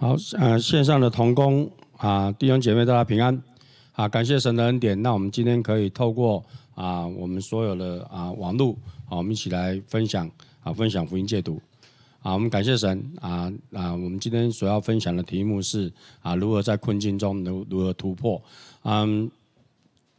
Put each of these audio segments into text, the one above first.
好，啊，线上的同工啊，弟兄姐妹，大家平安，啊，感谢神的恩典。那我们今天可以透过啊，我们所有的啊网络，好，我们一起来分享啊，分享福音戒毒。啊！我们感谢神啊啊，我们今天所要分享的题目是啊，如何在困境中如如何突破。嗯，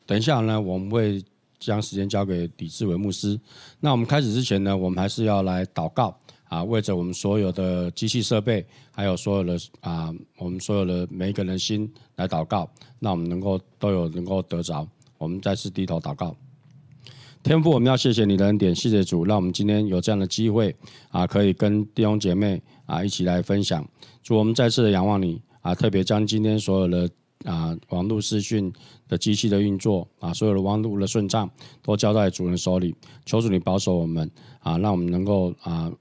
等一下呢，我们会将时间交给李志伟牧师。那我们开始之前呢，我们还是要来祷告。啊，为着我们所有的机器设备，还有所有的啊，我们所有的每一个人心来祷告，那我们能够都有能够得着。我们再次低头祷告，天赋我们要谢谢你的恩典，谢谢主，让我们今天有这样的机会啊，可以跟弟兄姐妹啊一起来分享。祝我们再次的仰望你啊，特别将今天所有的啊网络视讯的机器的运作啊，所有的网络的顺畅，都交在主人手里，求主你保守我们啊，让我们能够啊。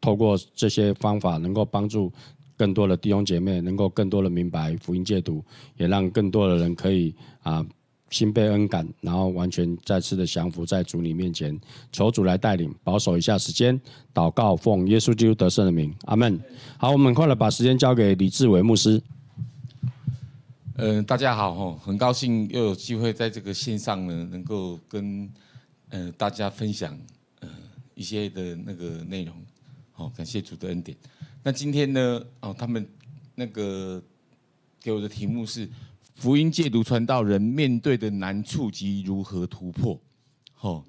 透过这些方法，能够帮助更多的弟兄姐妹，能够更多的明白福音戒毒，也让更多的人可以啊，心被恩感，然后完全再次的降服在主你面前，求主来带领，保守一下时间，祷告奉耶稣基督得胜的名，阿门。好，我们很快的把时间交给李志伟牧师。嗯，大家好哈，很高兴又有机会在这个线上呢，能够跟呃大家分享呃一些的那个内容。好，感谢主的恩典。那今天呢？哦，他们那个给我的题目是《福音戒读传道人面对的难处及如何突破》。好，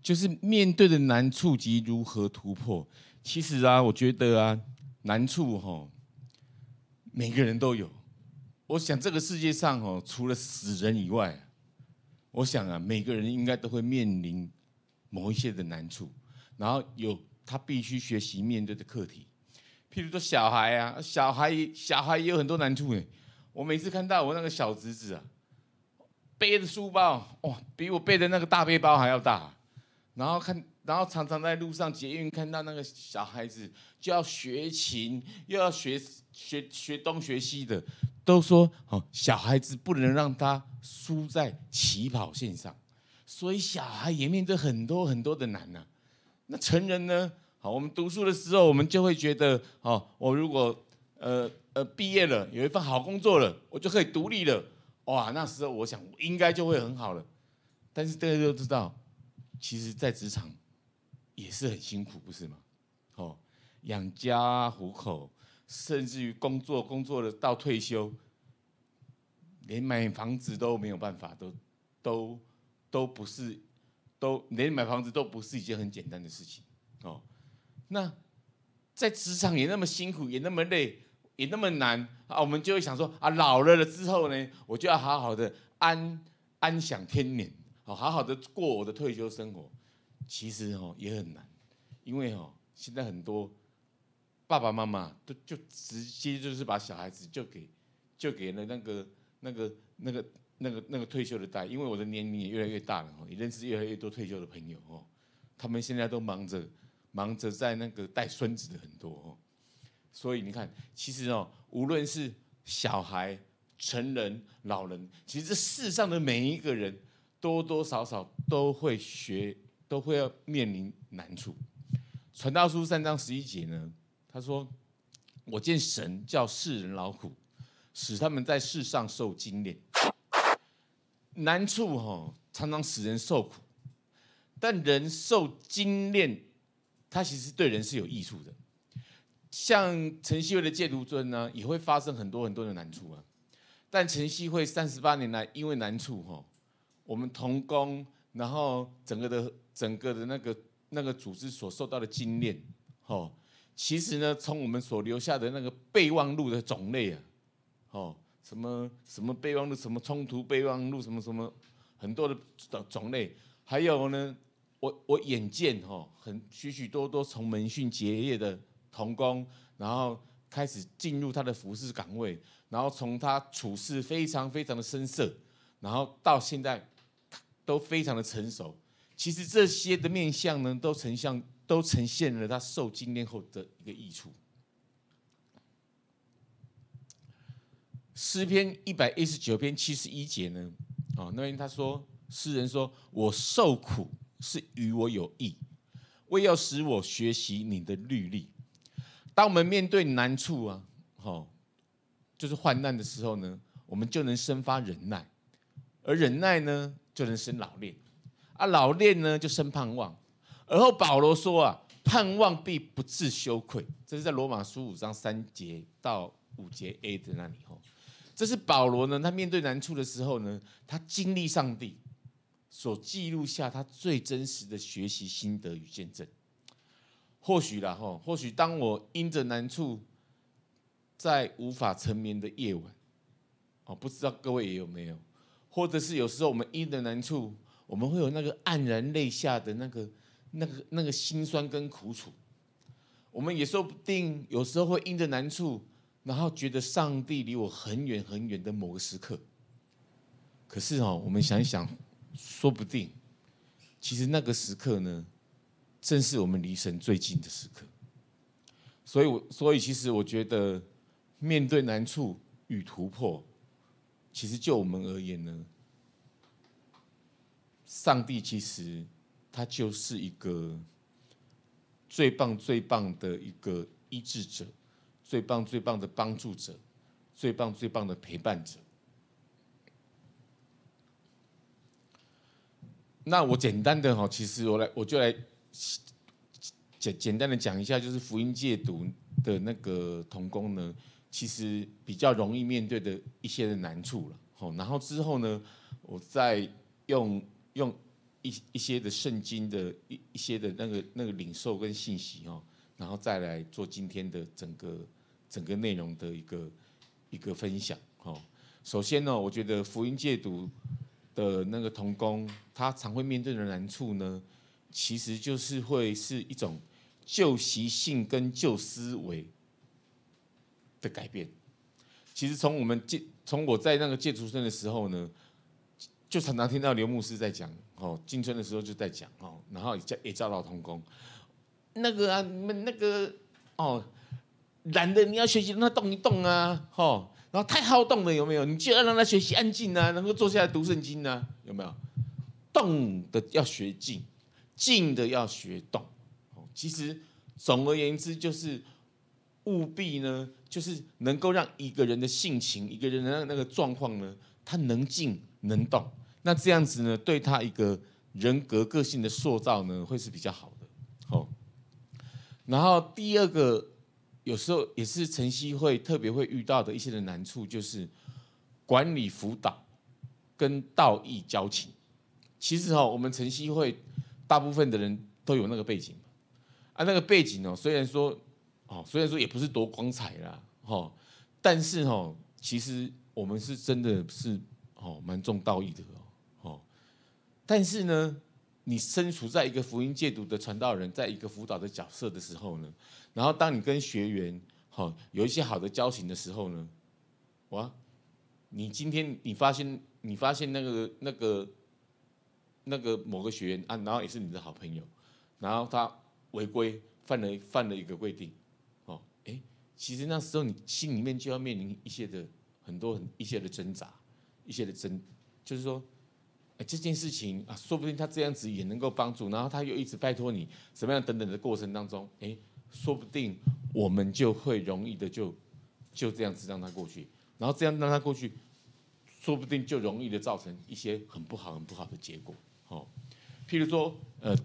就是面对的难处及如何突破。其实啊，我觉得啊，难处哈，每个人都有。我想这个世界上哦，除了死人以外，我想啊，每个人应该都会面临某一些的难处，然后有。他必须学习面对的课题，譬如说小孩啊，小孩小孩也有很多难处哎。我每次看到我那个小侄子啊，背着书包哇，比我背的那个大背包还要大。然后看，然后常常在路上捷运看到那个小孩子，就要学琴，又要学学学东学西的，都说哦，小孩子不能让他输在起跑线上。所以小孩也面对很多很多的难呐。那成人呢？好，我们读书的时候，我们就会觉得，好，我如果，呃呃，毕业了，有一份好工作了，我就可以独立了，哇，那时候我想应该就会很好了。但是大家都知道，其实，在职场也是很辛苦，不是吗？哦，养家糊口，甚至于工作工作了到退休，连买房子都没有办法，都都都不是，都连买房子都不是一件很简单的事情，哦。那在职场也那么辛苦，也那么累，也那么难啊！我们就会想说啊，老了了之后呢，我就要好好的安安享天年，好好好的过我的退休生活。其实哦，也很难，因为哦，现在很多爸爸妈妈都就直接就是把小孩子就给就给了那个那个那个那个那个退休的带，因为我的年龄也越来越大了哦，也认识越来越多退休的朋友哦，他们现在都忙着。忙着在那个带孙子的很多，所以你看，其实哦，无论是小孩、成人、老人，其实世上的每一个人，多多少少都会学，都会要面临难处。传道书三章十一节呢，他说：“我见神叫世人劳苦，使他们在世上受精炼。难处哈，常常使人受苦，但人受精炼。”它其实对人是有益处的，像晨希慧的戒毒尊呢，也会发生很多很多的难处啊。但晨希会三十八年来，因为难处吼，我们同工，然后整个的整个的那个那个组织所受到的精炼哦，其实呢，从我们所留下的那个备忘录的种类啊，哦，什么什么备忘录，什么冲突备忘录，什么什么很多的种种类，还有呢。我我眼见哦，很许许多多从门训结业的童工，然后开始进入他的服饰岗位，然后从他处事非常非常的生涩，然后到现在都非常的成熟。其实这些的面相呢，都呈现都呈现了他受经验后的一个益处。诗篇一百一十九篇七十一节呢，啊，那边他说诗人说我受苦。是与我有益，为要使我学习你的律例。当我们面对难处啊，好，就是患难的时候呢，我们就能生发忍耐，而忍耐呢，就能生老练，啊，老练呢，就生盼望。而后保罗说啊，盼望必不自羞愧。这是在罗马书五章三节到五节 A 的那里哦。这是保罗呢，他面对难处的时候呢，他经历上帝。所记录下他最真实的学习心得与见证，或许然后，或许当我因着难处，在无法沉眠的夜晚，哦，不知道各位也有没有？或者是有时候我们因着难处，我们会有那个黯然泪下的那个、那个、那个心酸跟苦楚，我们也说不定有时候会因着难处，然后觉得上帝离我很远很远的某个时刻。可是哦，我们想一想。说不定，其实那个时刻呢，正是我们离神最近的时刻。所以，我所以其实我觉得，面对难处与突破，其实就我们而言呢，上帝其实他就是一个最棒最棒的一个医治者，最棒最棒的帮助者，最棒最棒的陪伴者。那我简单的哈，其实我来我就来简简单的讲一下，就是福音戒读的那个童工呢，其实比较容易面对的一些的难处了，吼。然后之后呢，我再用用一一些的圣经的一一些的那个那个领受跟信息，哦，然后再来做今天的整个整个内容的一个一个分享，吼。首先呢，我觉得福音戒读。的那个童工，他常会面对的难处呢，其实就是会是一种旧习性跟旧思维的改变。其实从我们借，从我在那个借读生的时候呢，就常常听到刘牧师在讲，哦，进村的时候就在讲，哦，然后也也叫到童工，那个啊，那个哦，男的你要学习让他动一动啊，哦。然后太好动了，有没有？你就要让他学习安静啊，能够坐下来读圣经啊，有没有？动的要学静，静的要学动。哦，其实总而言之，就是务必呢，就是能够让一个人的性情，一个人的那个状况呢，他能静能动，那这样子呢，对他一个人格个性的塑造呢，会是比较好的。好，然后第二个。有时候也是晨曦会特别会遇到的一些的难处，就是管理辅导跟道义交情。其实哈，我们晨曦会大部分的人都有那个背景啊，那个背景哦，虽然说哦，虽然说也不是多光彩啦，哈，但是哈，其实我们是真的是哦，蛮重道义的哦，哦，但是呢。你身处在一个福音戒毒的传道人，在一个辅导的角色的时候呢，然后当你跟学员，好有一些好的交情的时候呢，哇，你今天你发现你发现那个那个那个某个学员啊，然后也是你的好朋友，然后他违规犯了犯了一个规定，哦，哎，其实那时候你心里面就要面临一些的很多很一些的挣扎，一些的争，就是说。这件事情啊，说不定他这样子也能够帮助，然后他又一直拜托你什么样等等的过程当中，哎，说不定我们就会容易的就就这样子让他过去，然后这样让他过去，说不定就容易的造成一些很不好、很不好的结果。哦，譬如说，呃，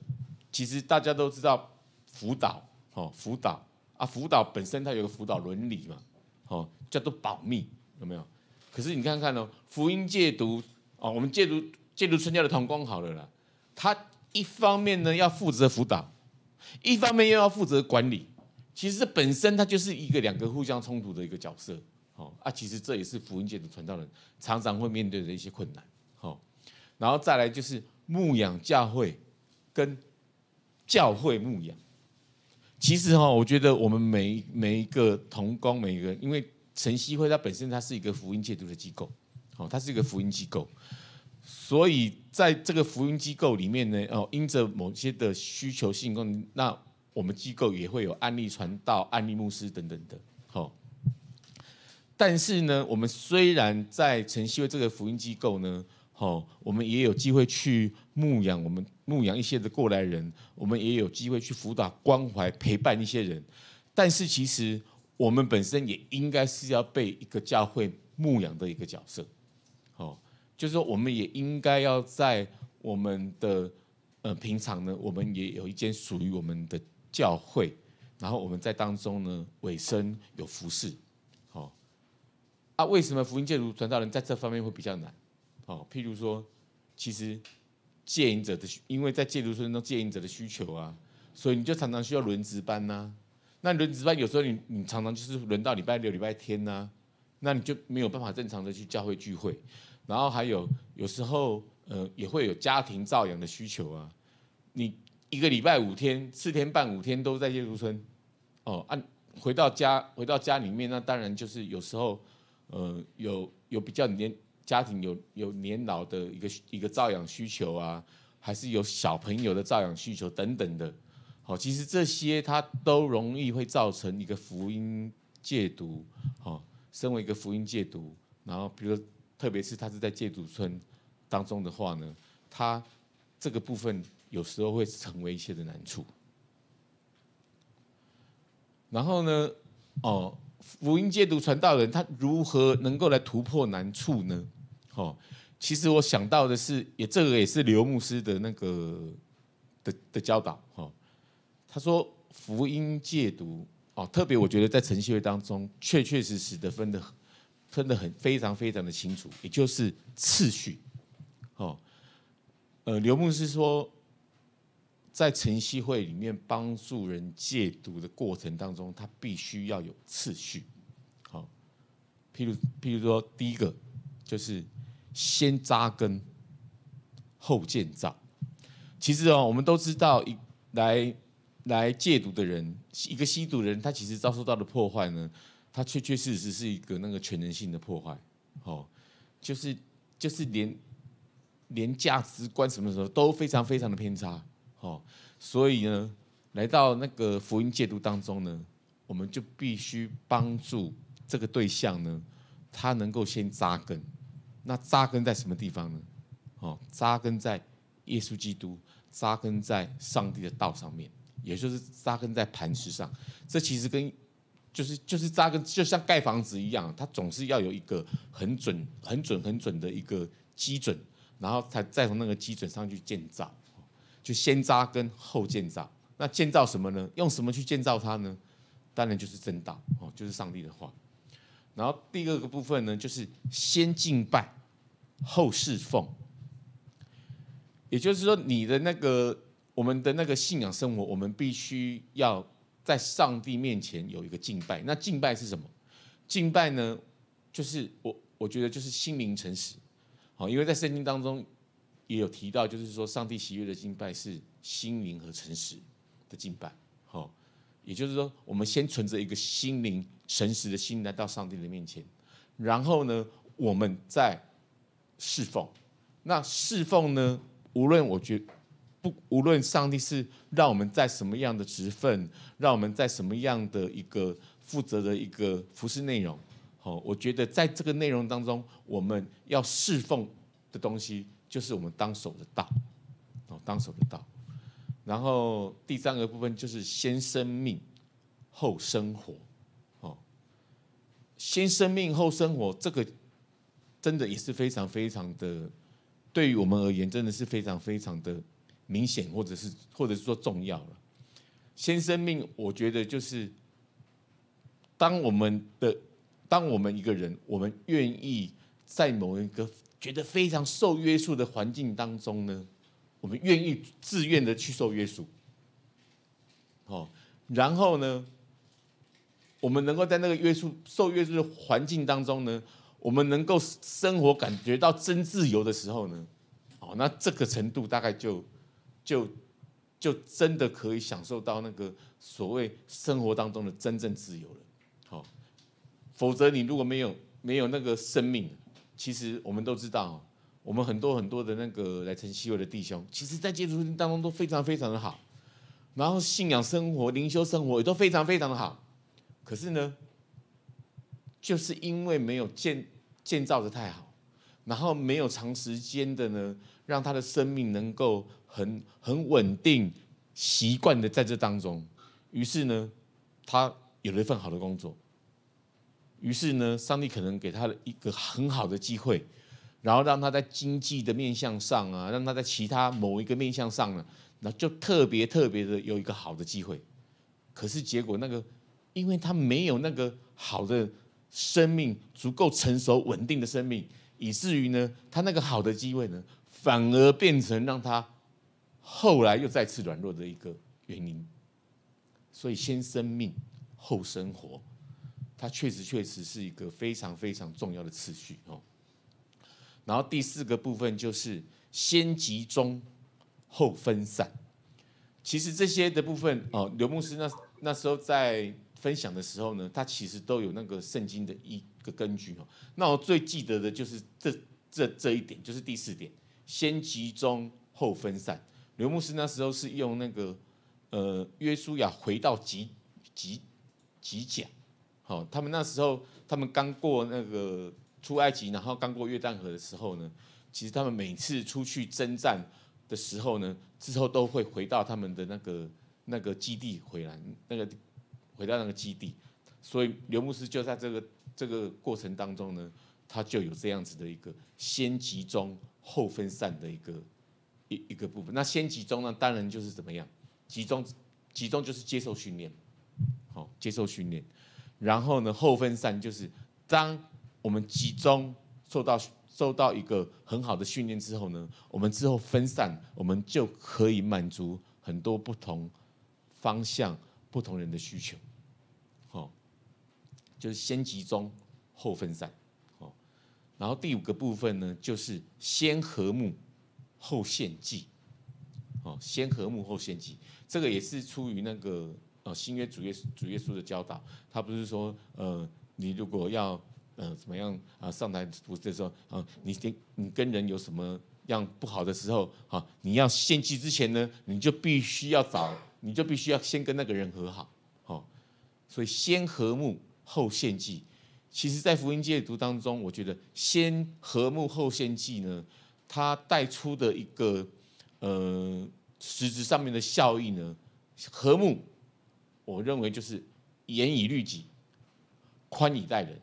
其实大家都知道辅导，哦，辅导啊，辅导本身它有个辅导伦理嘛，哦，叫做保密，有没有？可是你看看哦，福音戒毒，哦，我们戒毒。戒毒传教的同工好了啦，他一方面呢要负责辅导，一方面又要负责管理，其实本身他就是一个两个互相冲突的一个角色。哦啊，其实这也是福音界的传道人常常会面对的一些困难。哦，然后再来就是牧养教会跟教会牧养，其实哈，我觉得我们每每一个同工每一个，因为晨曦会它本身它是一个福音借毒的机构，哦，它是一个福音机构。所以，在这个福音机构里面呢，哦，因着某些的需求性能，那我们机构也会有案例传道、案例牧师等等的。好，但是呢，我们虽然在晨曦会这个福音机构呢，好，我们也有机会去牧养我们牧养一些的过来人，我们也有机会去辅导、关怀、陪伴一些人。但是，其实我们本身也应该是要被一个教会牧养的一个角色。就是说，我们也应该要在我们的呃平常呢，我们也有一间属于我们的教会，然后我们在当中呢，尾声有服侍。好啊。为什么福音戒读传道人在这方面会比较难？好，譬如说，其实戒瘾者的，因为在戒毒村中戒瘾者的需求啊，所以你就常常需要轮值班呐。那轮值班有时候你你常常就是轮到礼拜六、礼拜天呐，那你就没有办法正常的去教会聚会。然后还有有时候呃也会有家庭照养的需求啊，你一个礼拜五天四天半五天都在耶稣村，哦按回到家回到家里面那当然就是有时候呃有有比较年家庭有有年老的一个一个照养需求啊，还是有小朋友的照养需求等等的，好其实这些它都容易会造成一个福音戒毒，好身为一个福音戒毒，然后比如特别是他是在戒毒村当中的话呢，他这个部分有时候会成为一些的难处。然后呢，哦，福音戒毒传道人他如何能够来突破难处呢？哦，其实我想到的是，也这个也是刘牧师的那个的的教导哈。他说福音戒毒哦，特别我觉得在晨曦会当中，确确实实的分的。分的很非常非常的清楚，也就是次序，哦，呃，刘牧师说，在晨曦会里面帮助人戒毒的过程当中，他必须要有次序，好，譬如譬如说第一个就是先扎根，后建造。其实哦，我们都知道一来来戒毒的人，一个吸毒的人，他其实遭受到的破坏呢。它确确实实是一个那个全能性的破坏，哦，就是就是连连价值观什么时候都非常非常的偏差，哦，所以呢，来到那个福音戒毒当中呢，我们就必须帮助这个对象呢，他能够先扎根，那扎根在什么地方呢？哦，扎根在耶稣基督，扎根在上帝的道上面，也就是扎根在磐石上，这其实跟。就是就是扎根，就像盖房子一样，它总是要有一个很准、很准、很准的一个基准，然后才再从那个基准上去建造，就先扎根后建造。那建造什么呢？用什么去建造它呢？当然就是正道哦，就是上帝的话。然后第二个部分呢，就是先敬拜后侍奉，也就是说，你的那个我们的那个信仰生活，我们必须要。在上帝面前有一个敬拜，那敬拜是什么？敬拜呢，就是我我觉得就是心灵诚实，好，因为在圣经当中也有提到，就是说上帝喜悦的敬拜是心灵和诚实的敬拜，好，也就是说我们先存着一个心灵诚实的心来到上帝的面前，然后呢，我们再侍奉，那侍奉呢，无论我觉。不，无论上帝是让我们在什么样的职份，让我们在什么样的一个负责的一个服饰内容，好，我觉得在这个内容当中，我们要侍奉的东西就是我们当守的道，哦，当守的道。然后第三个部分就是先生命后生活，哦，先生命后生活，这个真的也是非常非常的，对于我们而言，真的是非常非常的。明显，或者是，或者是说重要了。先生命，我觉得就是，当我们的，当我们一个人，我们愿意在某一个觉得非常受约束的环境当中呢，我们愿意自愿的去受约束，哦，然后呢，我们能够在那个约束、受约束的环境当中呢，我们能够生活感觉到真自由的时候呢，哦，那这个程度大概就。就就真的可以享受到那个所谓生活当中的真正自由了，好，否则你如果没有没有那个生命，其实我们都知道，我们很多很多的那个来成西位的弟兄，其实，在基督徒当中都非常非常的好，然后信仰生活、灵修生活也都非常非常的好，可是呢，就是因为没有建建造的太好，然后没有长时间的呢，让他的生命能够。很很稳定，习惯的在这当中，于是呢，他有了一份好的工作。于是呢，上帝可能给他了一个很好的机会，然后让他在经济的面向上啊，让他在其他某一个面向上呢，那就特别特别的有一个好的机会。可是结果那个，因为他没有那个好的生命足够成熟稳定的生命，以至于呢，他那个好的机会呢，反而变成让他。后来又再次软弱的一个原因，所以先生命后生活，它确实确实是一个非常非常重要的次序哦。然后第四个部分就是先集中后分散。其实这些的部分哦，刘牧师那那时候在分享的时候呢，他其实都有那个圣经的一个根据哦。那我最记得的就是这这这一点，就是第四点：先集中后分散。刘牧师那时候是用那个，呃，约书亚回到极极极讲，好，他们那时候他们刚过那个出埃及，然后刚过约旦河的时候呢，其实他们每次出去征战的时候呢，之后都会回到他们的那个那个基地回来，那个回到那个基地，所以刘牧师就在这个这个过程当中呢，他就有这样子的一个先集中后分散的一个。一一个部分，那先集中呢，当然就是怎么样，集中，集中就是接受训练，好，接受训练，然后呢，后分散就是，当我们集中受到受到一个很好的训练之后呢，我们之后分散，我们就可以满足很多不同方向不同人的需求，好，就是先集中后分散，好，然后第五个部分呢，就是先和睦。后献祭，哦，先和睦后献祭，这个也是出于那个呃新约主耶稣主耶稣的教导，他不是说呃你如果要呃怎么样啊上台读的时候啊你你你跟人有什么样不好的时候啊你要献祭之前呢你就必须要找你就必须要先跟那个人和好哦，所以先和睦后献祭，其实，在福音戒读当中，我觉得先和睦后献祭呢。它带出的一个呃实质上面的效益呢，和睦，我认为就是严以律己，宽以待人。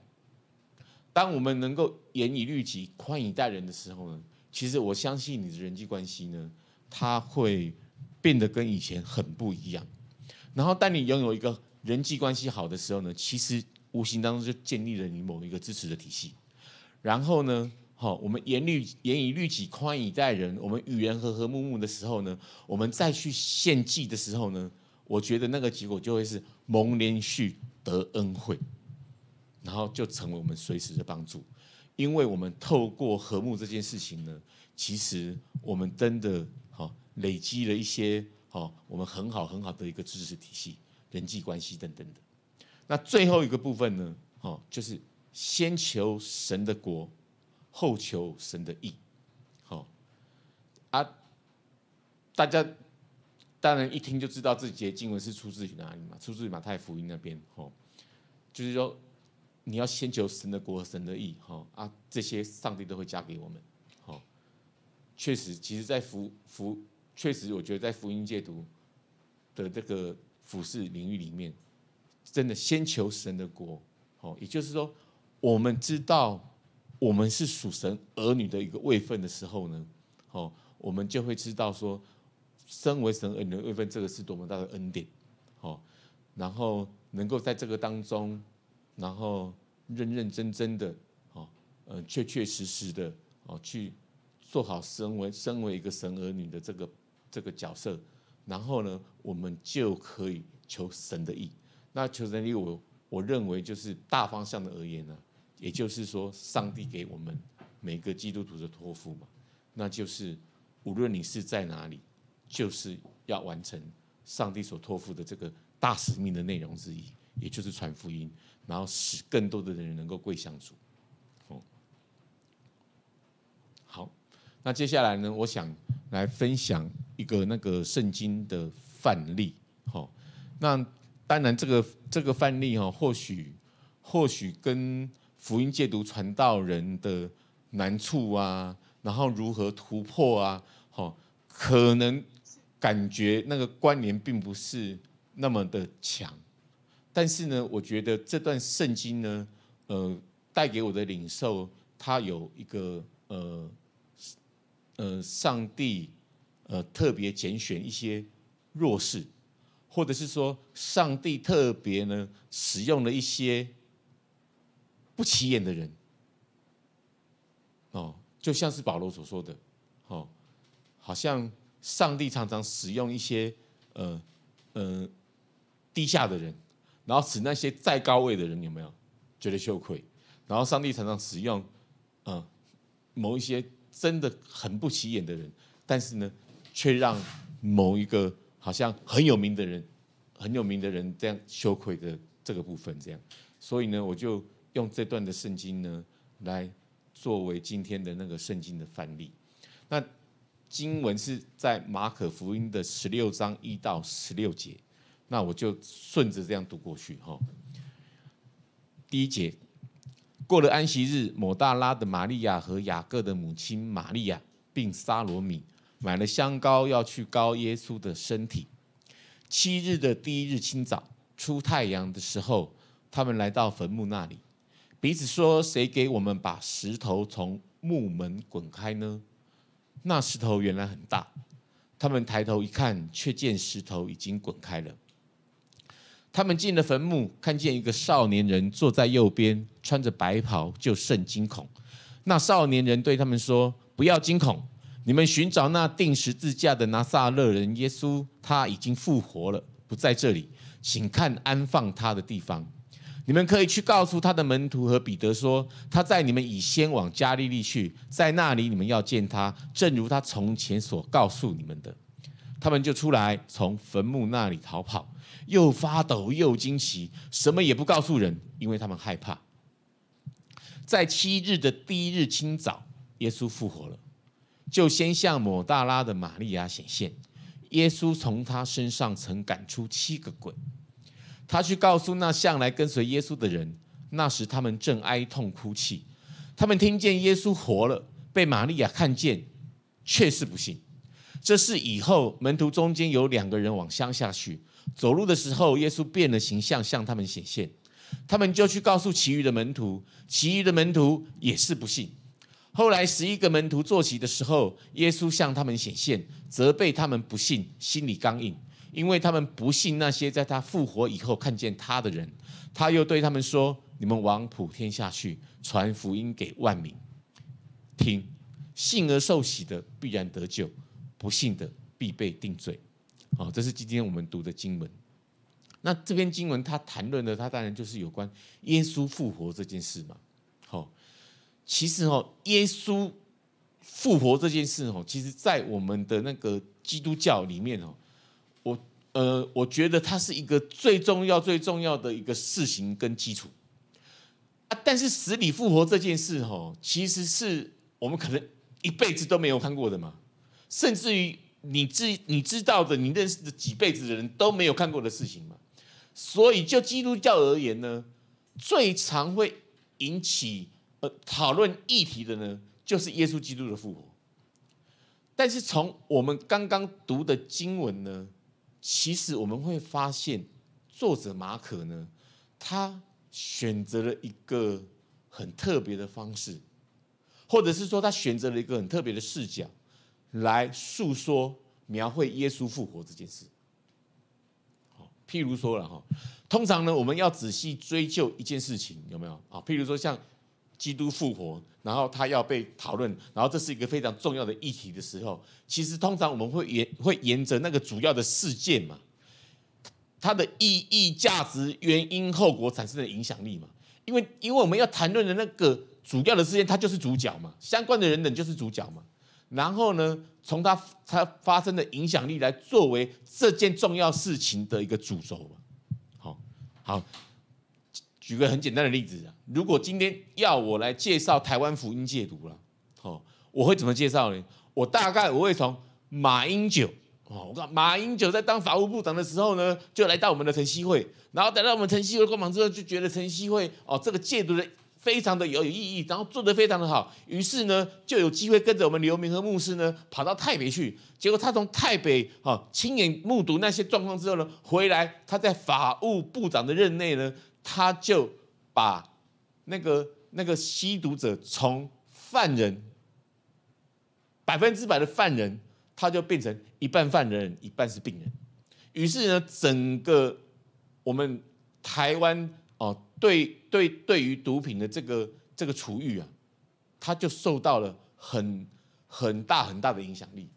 当我们能够严以律己、宽以待人的时候呢，其实我相信你的人际关系呢，它会变得跟以前很不一样。然后，当你拥有一个人际关系好的时候呢，其实无形当中就建立了你某一个支持的体系。然后呢？好，我们严律严以律己，宽以待人。我们语言和和睦睦的时候呢，我们再去献祭的时候呢，我觉得那个结果就会是蒙连续得恩惠，然后就成为我们随时的帮助。因为我们透过和睦这件事情呢，其实我们真的好累积了一些好我们很好很好的一个知识体系、人际关系等等的。那最后一个部分呢，好就是先求神的国。后求神的意，好啊！大家当然一听就知道，这节经文是出自于哪里嘛？出自于马太福音那边，哦，就是说你要先求神的国和神的意，哦、啊！这些上帝都会加给我们，好。确实，其实，在福福确实，我觉得在福音戒读的这个服视领域里面，真的先求神的国，哦，也就是说，我们知道。我们是属神儿女的一个位分的时候呢，哦，我们就会知道说，身为神儿女位分这个是多么大的恩典，哦，然后能够在这个当中，然后认认真真的，哦，呃，确确实实的，哦，去做好身为身为一个神儿女的这个这个角色，然后呢，我们就可以求神的意。那求神意，我我认为就是大方向的而言呢。也就是说，上帝给我们每个基督徒的托付嘛，那就是无论你是在哪里，就是要完成上帝所托付的这个大使命的内容之一，也就是传福音，然后使更多的人能够归向主。好，那接下来呢，我想来分享一个那个圣经的范例。哦，那当然这个这个范例哈，或许或许跟福音戒毒传道人的难处啊，然后如何突破啊？好，可能感觉那个关联并不是那么的强，但是呢，我觉得这段圣经呢，呃，带给我的领受，它有一个呃呃，上帝呃特别拣选一些弱势，或者是说上帝特别呢使用了一些。不起眼的人，哦，就像是保罗所说的，哦，好像上帝常常使用一些，呃，呃，低下的人，然后使那些再高位的人有没有觉得羞愧？然后上帝常常使用，嗯，某一些真的很不起眼的人，但是呢，却让某一个好像很有名的人，很有名的人这样羞愧的这个部分这样，所以呢，我就。用这段的圣经呢，来作为今天的那个圣经的范例。那经文是在马可福音的十六章一到十六节。那我就顺着这样读过去哈。第一节，过了安息日，抹大拉的玛利亚和雅各的母亲玛利亚，并沙罗米，买了香膏，要去膏耶稣的身体。七日的第一日清早，出太阳的时候，他们来到坟墓那里。彼此说：“谁给我们把石头从木门滚开呢？”那石头原来很大。他们抬头一看，却见石头已经滚开了。他们进了坟墓，看见一个少年人坐在右边，穿着白袍，就甚惊恐。那少年人对他们说：“不要惊恐！你们寻找那钉十字架的拿撒勒人耶稣，他已经复活了，不在这里，请看安放他的地方。”你们可以去告诉他的门徒和彼得说，他在你们已先往加利利去，在那里你们要见他，正如他从前所告诉你们的。他们就出来，从坟墓那里逃跑，又发抖又惊奇，什么也不告诉人，因为他们害怕。在七日的第一日清早，耶稣复活了，就先向抹大拉的玛利亚显现。耶稣从他身上曾赶出七个鬼。他去告诉那向来跟随耶稣的人，那时他们正哀痛哭泣，他们听见耶稣活了，被玛利亚看见，却是不信。这是以后门徒中间有两个人往乡下去走路的时候，耶稣变了形象向他们显现，他们就去告诉其余的门徒，其余的门徒也是不信。后来十一个门徒坐席的时候，耶稣向他们显现，责备他们不信，心里刚硬。因为他们不信那些在他复活以后看见他的人，他又对他们说：“你们往普天下去，传福音给万民听。信而受洗的必然得救，不信的必被定罪。”好，这是今天我们读的经文。那这篇经文他谈论的，他当然就是有关耶稣复活这件事嘛。好，其实哦，耶稣复活这件事哦，其实在我们的那个基督教里面哦。我呃，我觉得它是一个最重要、最重要的一个事情跟基础啊。但是死里复活这件事，吼，其实是我们可能一辈子都没有看过的嘛。甚至于你自你知道的，你认识的几辈子的人都没有看过的事情嘛。所以就基督教而言呢，最常会引起呃讨论议题的呢，就是耶稣基督的复活。但是从我们刚刚读的经文呢。其实我们会发现，作者马可呢，他选择了一个很特别的方式，或者是说他选择了一个很特别的视角，来述说描绘耶稣复活这件事。好，譬如说了哈，通常呢我们要仔细追究一件事情有没有啊？譬如说像。基督复活，然后他要被讨论，然后这是一个非常重要的议题的时候，其实通常我们会沿会沿着那个主要的事件嘛，它的意义、价值、原因、后果产生的影响力嘛，因为因为我们要谈论的那个主要的事件，它就是主角嘛，相关的人等就是主角嘛，然后呢，从它它发生的影响力来作为这件重要事情的一个主轴嘛，好，好。举个很简单的例子如果今天要我来介绍台湾福音戒毒了，哦，我会怎么介绍呢？我大概我会从马英九哦，我马英九在当法务部长的时候呢，就来到我们的晨曦会，然后等到我们晨曦会光芒之后，就觉得晨曦会哦这个戒毒的非常的有有意义，然后做得非常的好，于是呢就有机会跟着我们刘明和牧师呢跑到台北去，结果他从台北啊亲眼目睹那些状况之后呢，回来他在法务部长的任内呢。他就把那个那个吸毒者从犯人百分之百的犯人，他就变成一半犯人，一半是病人。于是呢，整个我们台湾啊，对对对于毒品的这个这个处欲啊，他就受到了很很大很大的影响力。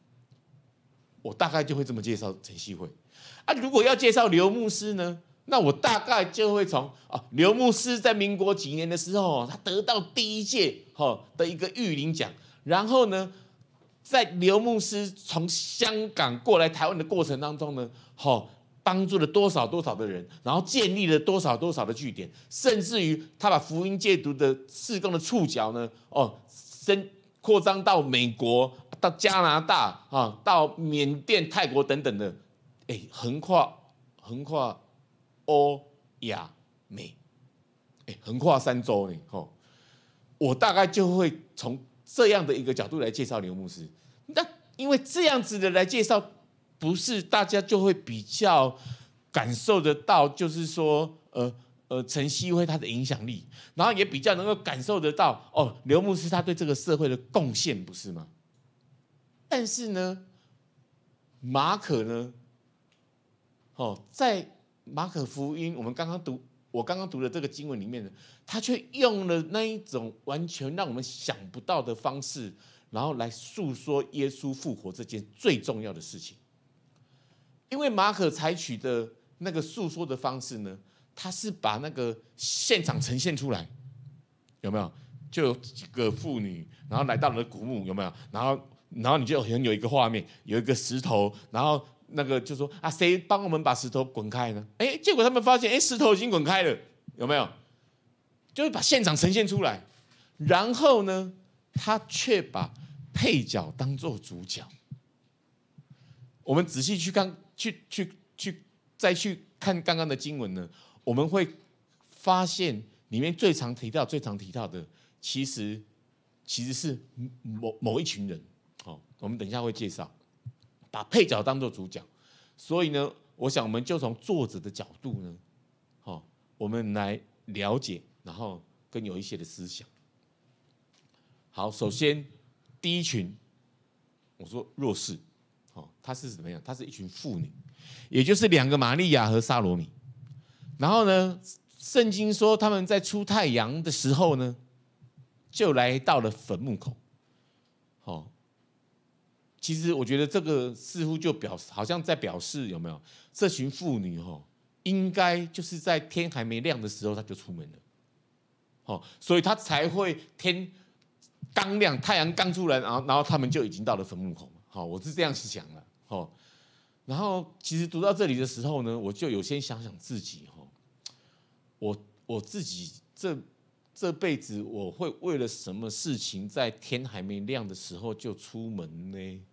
我大概就会这么介绍陈希慧啊，如果要介绍刘牧师呢？那我大概就会从啊，刘牧师在民国几年的时候，他得到第一届哈的一个玉林奖，然后呢，在刘牧师从香港过来台湾的过程当中呢，哈，帮助了多少多少的人，然后建立了多少多少的据点，甚至于他把福音戒毒的事工的触角呢，哦，伸扩张到美国、到加拿大、啊，到缅甸、泰国等等的，哎，横跨，横跨。欧亚美，哎，横跨三洲呢。哦，我大概就会从这样的一个角度来介绍刘牧师。那因为这样子的来介绍，不是大家就会比较感受得到，就是说，呃呃，陈希辉他的影响力，然后也比较能够感受得到哦，刘牧师他对这个社会的贡献，不是吗？但是呢，马可呢，哦，在。马可福音，我们刚刚读，我刚刚读的这个经文里面，他却用了那一种完全让我们想不到的方式，然后来诉说耶稣复活这件最重要的事情。因为马可采取的那个诉说的方式呢，他是把那个现场呈现出来，有没有？就有几个妇女，然后来到了古墓，有没有？然后，然后你就很有一个画面，有一个石头，然后。那个就说啊，谁帮我们把石头滚开呢？哎，结果他们发现，哎，石头已经滚开了，有没有？就是把现场呈现出来，然后呢，他却把配角当做主角。我们仔细去看，去去去，再去看刚刚的经文呢，我们会发现里面最常提到、最常提到的，其实其实是某某一群人。好，我们等一下会介绍。把配角当做主角，所以呢，我想我们就从作者的角度呢，好，我们来了解，然后更有一些的思想。好，首先第一群，我说弱势，哦，他是怎么样？他是一群妇女，也就是两个玛利亚和萨罗米。然后呢，圣经说他们在出太阳的时候呢，就来到了坟墓口。其实我觉得这个似乎就表示，好像在表示有没有这群妇女吼，应该就是在天还没亮的时候，她就出门了，哦，所以她才会天刚亮，太阳刚出来，然后然后他们就已经到了坟墓口，好，我是这样想了，哦，然后其实读到这里的时候呢，我就有先想想自己吼，我我自己这这辈子我会为了什么事情在天还没亮的时候就出门呢？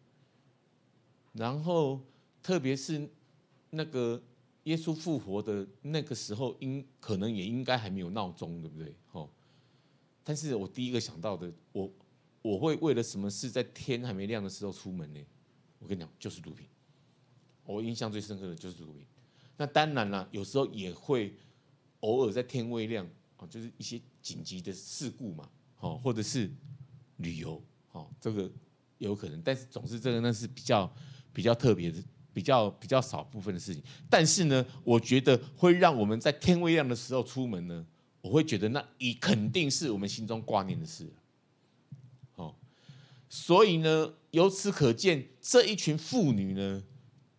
然后，特别是那个耶稣复活的那个时候，应可能也应该还没有闹钟，对不对？哦，但是我第一个想到的，我我会为了什么事在天还没亮的时候出门呢？我跟你讲，就是毒品。我印象最深刻的就是毒品。那当然了，有时候也会偶尔在天未亮，啊，就是一些紧急的事故嘛，哦，或者是旅游，哦，这个有可能。但是总是这个那是比较。比较特别的，比较比较少部分的事情，但是呢，我觉得会让我们在天未亮的时候出门呢，我会觉得那已肯定是我们心中挂念的事，哦，所以呢，由此可见这一群妇女呢，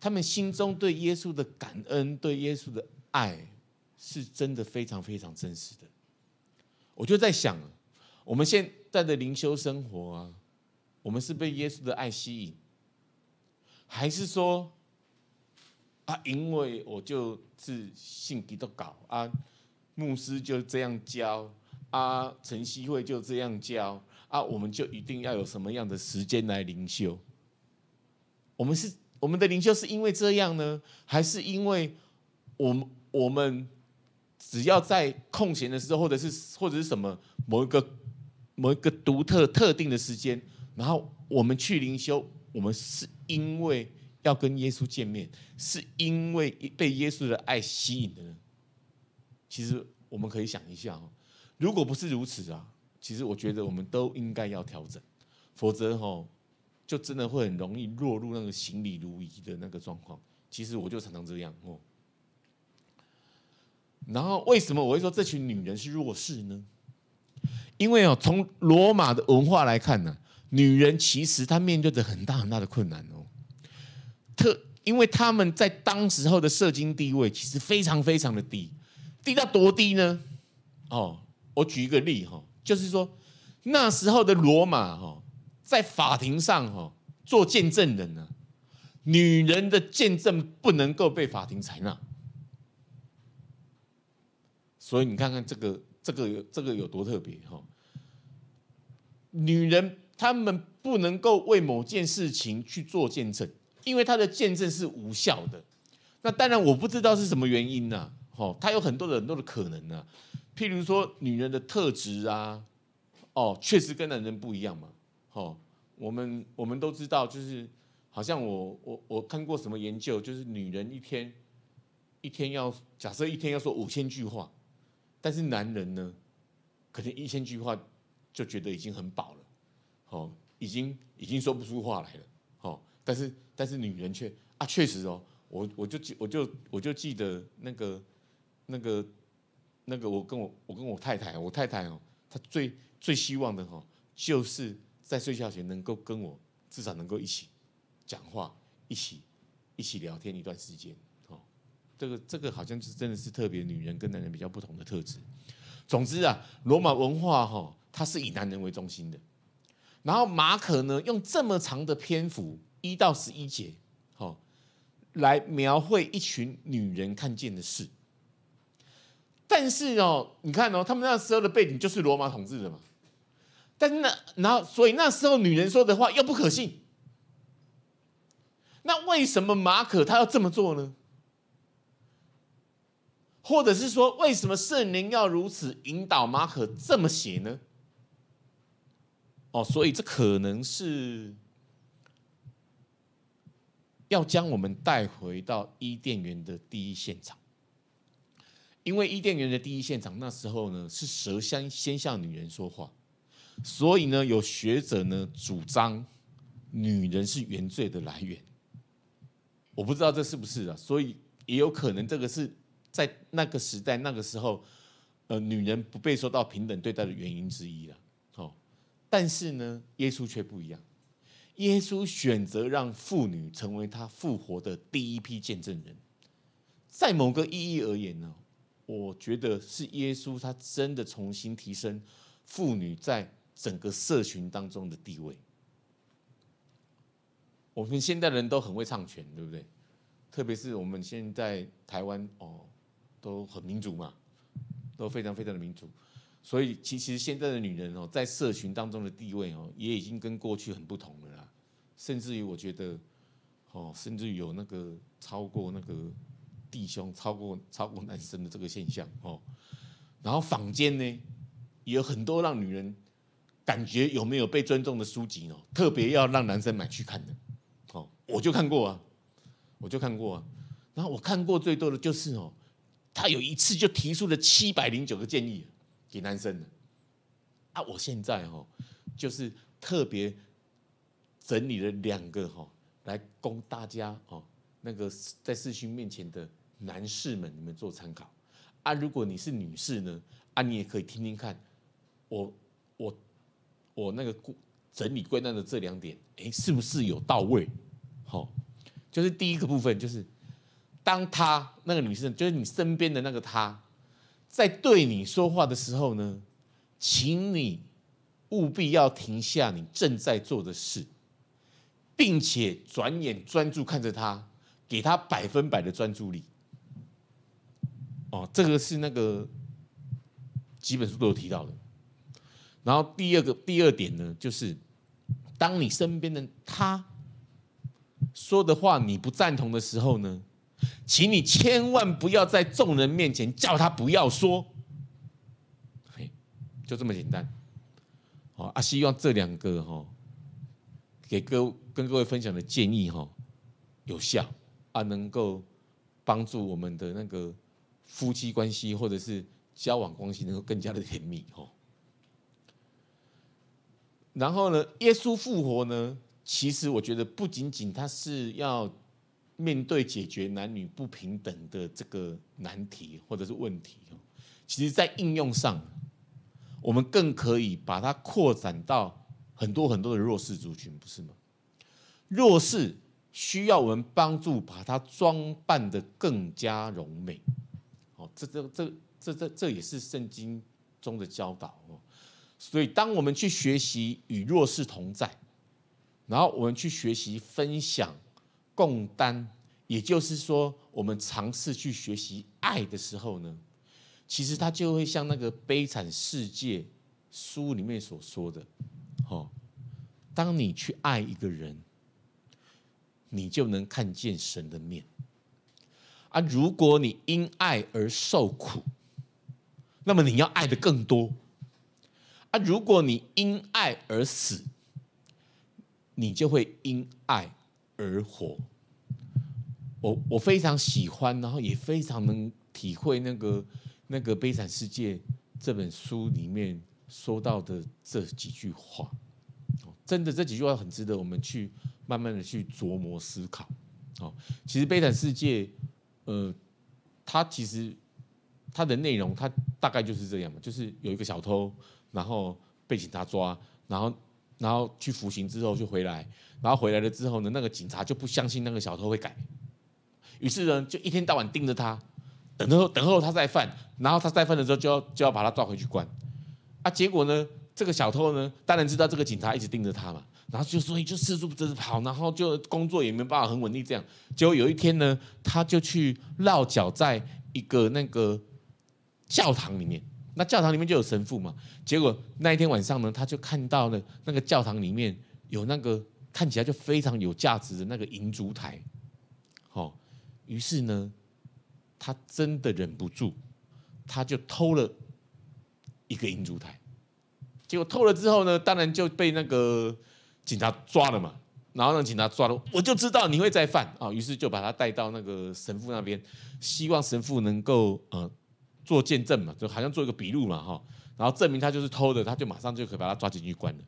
她们心中对耶稣的感恩、对耶稣的爱，是真的非常非常真实的。我就在想，我们现在的灵修生活啊，我们是被耶稣的爱吸引。还是说，啊，因为我就是信基督教啊，牧师就这样教啊，晨曦会就这样教啊，我们就一定要有什么样的时间来灵修？我们是我们的灵修是因为这样呢，还是因为我们我们只要在空闲的时候，或者是或者是什么某一个某一个独特特定的时间，然后我们去灵修？我们是因为要跟耶稣见面，是因为被耶稣的爱吸引的呢？其实我们可以想一下哦，如果不是如此啊，其实我觉得我们都应该要调整，否则吼，就真的会很容易落入那个行礼如仪的那个状况。其实我就常常这样哦。然后为什么我会说这群女人是弱势呢？因为哦，从罗马的文化来看呢。女人其实她面对着很大很大的困难哦，特因为他们在当时候的社经地位其实非常非常的低，低到多低呢？哦，我举一个例哈，就是说那时候的罗马哈，在法庭上哈做见证人呢，女人的见证不能够被法庭采纳，所以你看看这个这个这个有多特别哈，女人。他们不能够为某件事情去做见证，因为他的见证是无效的。那当然，我不知道是什么原因呐。哦，他有很多的很多的可能啊。譬如说，女人的特质啊，哦，确实跟男人不一样嘛。哦，我们我们都知道，就是好像我我我看过什么研究，就是女人一天一天要假设一天要说五千句话，但是男人呢，可能一千句话就觉得已经很饱了。哦，已经已经说不出话来了。哦，但是但是女人却啊，确实哦，我我就记我就我就记得那个那个那个我跟我我跟我太太，我太太哦，她最最希望的哦，就是在睡觉前能够跟我至少能够一起讲话，一起一起聊天一段时间。哦，这个这个好像是真的是特别女人跟男人比较不同的特质。总之啊，罗马文化哈，它是以男人为中心的。然后马可呢，用这么长的篇幅，一到十一节，好，来描绘一群女人看见的事。但是哦，你看哦，他们那时候的背景就是罗马统治的嘛。但是那然后，所以那时候女人说的话又不可信。那为什么马可他要这么做呢？或者是说，为什么圣灵要如此引导马可这么写呢？哦，所以这可能是要将我们带回到伊甸园的第一现场，因为伊甸园的第一现场那时候呢是蛇先先向女人说话，所以呢有学者呢主张女人是原罪的来源，我不知道这是不是啊，所以也有可能这个是在那个时代那个时候，呃，女人不被受到平等对待的原因之一了。但是呢，耶稣却不一样。耶稣选择让妇女成为他复活的第一批见证人。在某个意义而言呢，我觉得是耶稣他真的重新提升妇女在整个社群当中的地位。我们现代人都很会唱权，对不对？特别是我们现在台湾哦，都很民主嘛，都非常非常的民主。所以，其实现在的女人哦，在社群当中的地位哦，也已经跟过去很不同了啦。甚至于，我觉得哦，甚至于有那个超过那个弟兄，超过超过男生的这个现象哦。然后坊间呢，也有很多让女人感觉有没有被尊重的书籍哦，特别要让男生买去看的哦。我就看过啊，我就看过啊。然后我看过最多的就是哦，他有一次就提出了七百零九个建议。给男生的啊，我现在哈就是特别整理了两个哈，来供大家哦，那个在视讯面前的男士们，你们做参考啊。如果你是女士呢，啊，你也可以听听看，我我我那个整理归纳的这两点，哎，是不是有到位？好，就是第一个部分，就是当他那个女生，就是你身边的那个他。在对你说话的时候呢，请你务必要停下你正在做的事，并且转眼专注看着他，给他百分百的专注力。哦，这个是那个几本书都有提到的。然后第二个第二点呢，就是当你身边的他说的话你不赞同的时候呢。请你千万不要在众人面前叫他不要说，嘿，就这么简单。好啊，希望这两个哈，给各跟各位分享的建议哈，有效啊，能够帮助我们的那个夫妻关系或者是交往关系能够更加的甜蜜哈。然后呢，耶稣复活呢，其实我觉得不仅仅他是要。面对解决男女不平等的这个难题或者是问题哦，其实在应用上，我们更可以把它扩展到很多很多的弱势族群，不是吗？弱势需要我们帮助，把它装扮的更加柔美。哦，这这这这这这也是圣经中的教导哦。所以，当我们去学习与弱势同在，然后我们去学习分享。共担，也就是说，我们尝试去学习爱的时候呢，其实它就会像那个《悲惨世界》书里面所说的，哦，当你去爱一个人，你就能看见神的面啊。如果你因爱而受苦，那么你要爱的更多啊。如果你因爱而死，你就会因爱。而火，我我非常喜欢，然后也非常能体会那个那个《悲惨世界》这本书里面说到的这几句话，哦，真的这几句话很值得我们去慢慢的去琢磨思考。哦，其实《悲惨世界》，呃，它其实它的内容，它大概就是这样嘛，就是有一个小偷，然后被警察抓，然后。然后去服刑之后就回来，然后回来了之后呢，那个警察就不相信那个小偷会改，于是呢就一天到晚盯着他，等候等候他再犯，然后他再犯的时候就要就要把他抓回去关，啊，结果呢这个小偷呢当然知道这个警察一直盯着他嘛，然后就说就四处跑，然后就工作也没办法很稳定这样，结果有一天呢他就去落脚在一个那个教堂里面。那教堂里面就有神父嘛，结果那一天晚上呢，他就看到了那个教堂里面有那个看起来就非常有价值的那个银烛台，好，于是呢，他真的忍不住，他就偷了一个银烛台，结果偷了之后呢，当然就被那个警察抓了嘛，然后让警察抓了，我就知道你会再犯啊，于是就把他带到那个神父那边，希望神父能够呃做见证嘛，就好像做一个笔录嘛，哈，然后证明他就是偷的，他就马上就可以把他抓进去关了。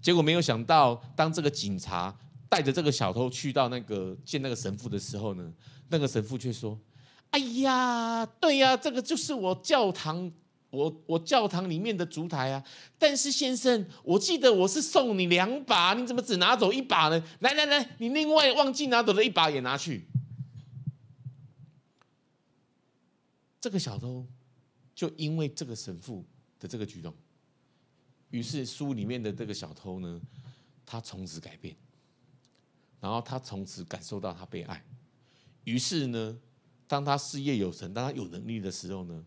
结果没有想到，当这个警察带着这个小偷去到那个见那个神父的时候呢，那个神父却说：“哎呀，对呀，这个就是我教堂，我我教堂里面的烛台啊。但是先生，我记得我是送你两把，你怎么只拿走一把呢？来来来，你另外忘记拿走的一把也拿去。”这个小偷，就因为这个神父的这个举动，于是书里面的这个小偷呢，他从此改变，然后他从此感受到他被爱，于是呢，当他事业有成、当他有能力的时候呢，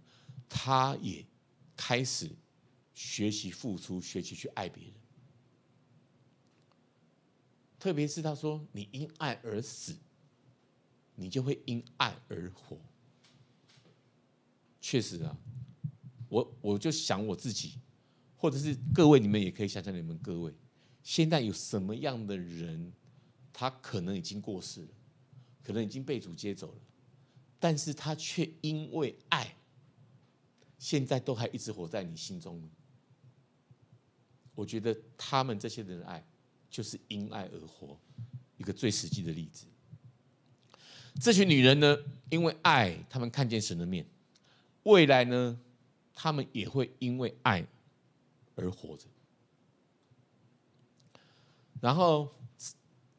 他也开始学习付出、学习去爱别人。特别是他说：“你因爱而死，你就会因爱而活。”确实啊，我我就想我自己，或者是各位，你们也可以想想你们各位，现在有什么样的人，他可能已经过世了，可能已经被主接走了，但是他却因为爱，现在都还一直活在你心中呢。我觉得他们这些人的爱，就是因爱而活，一个最实际的例子。这群女人呢，因为爱，她们看见神的面。未来呢，他们也会因为爱而活着。然后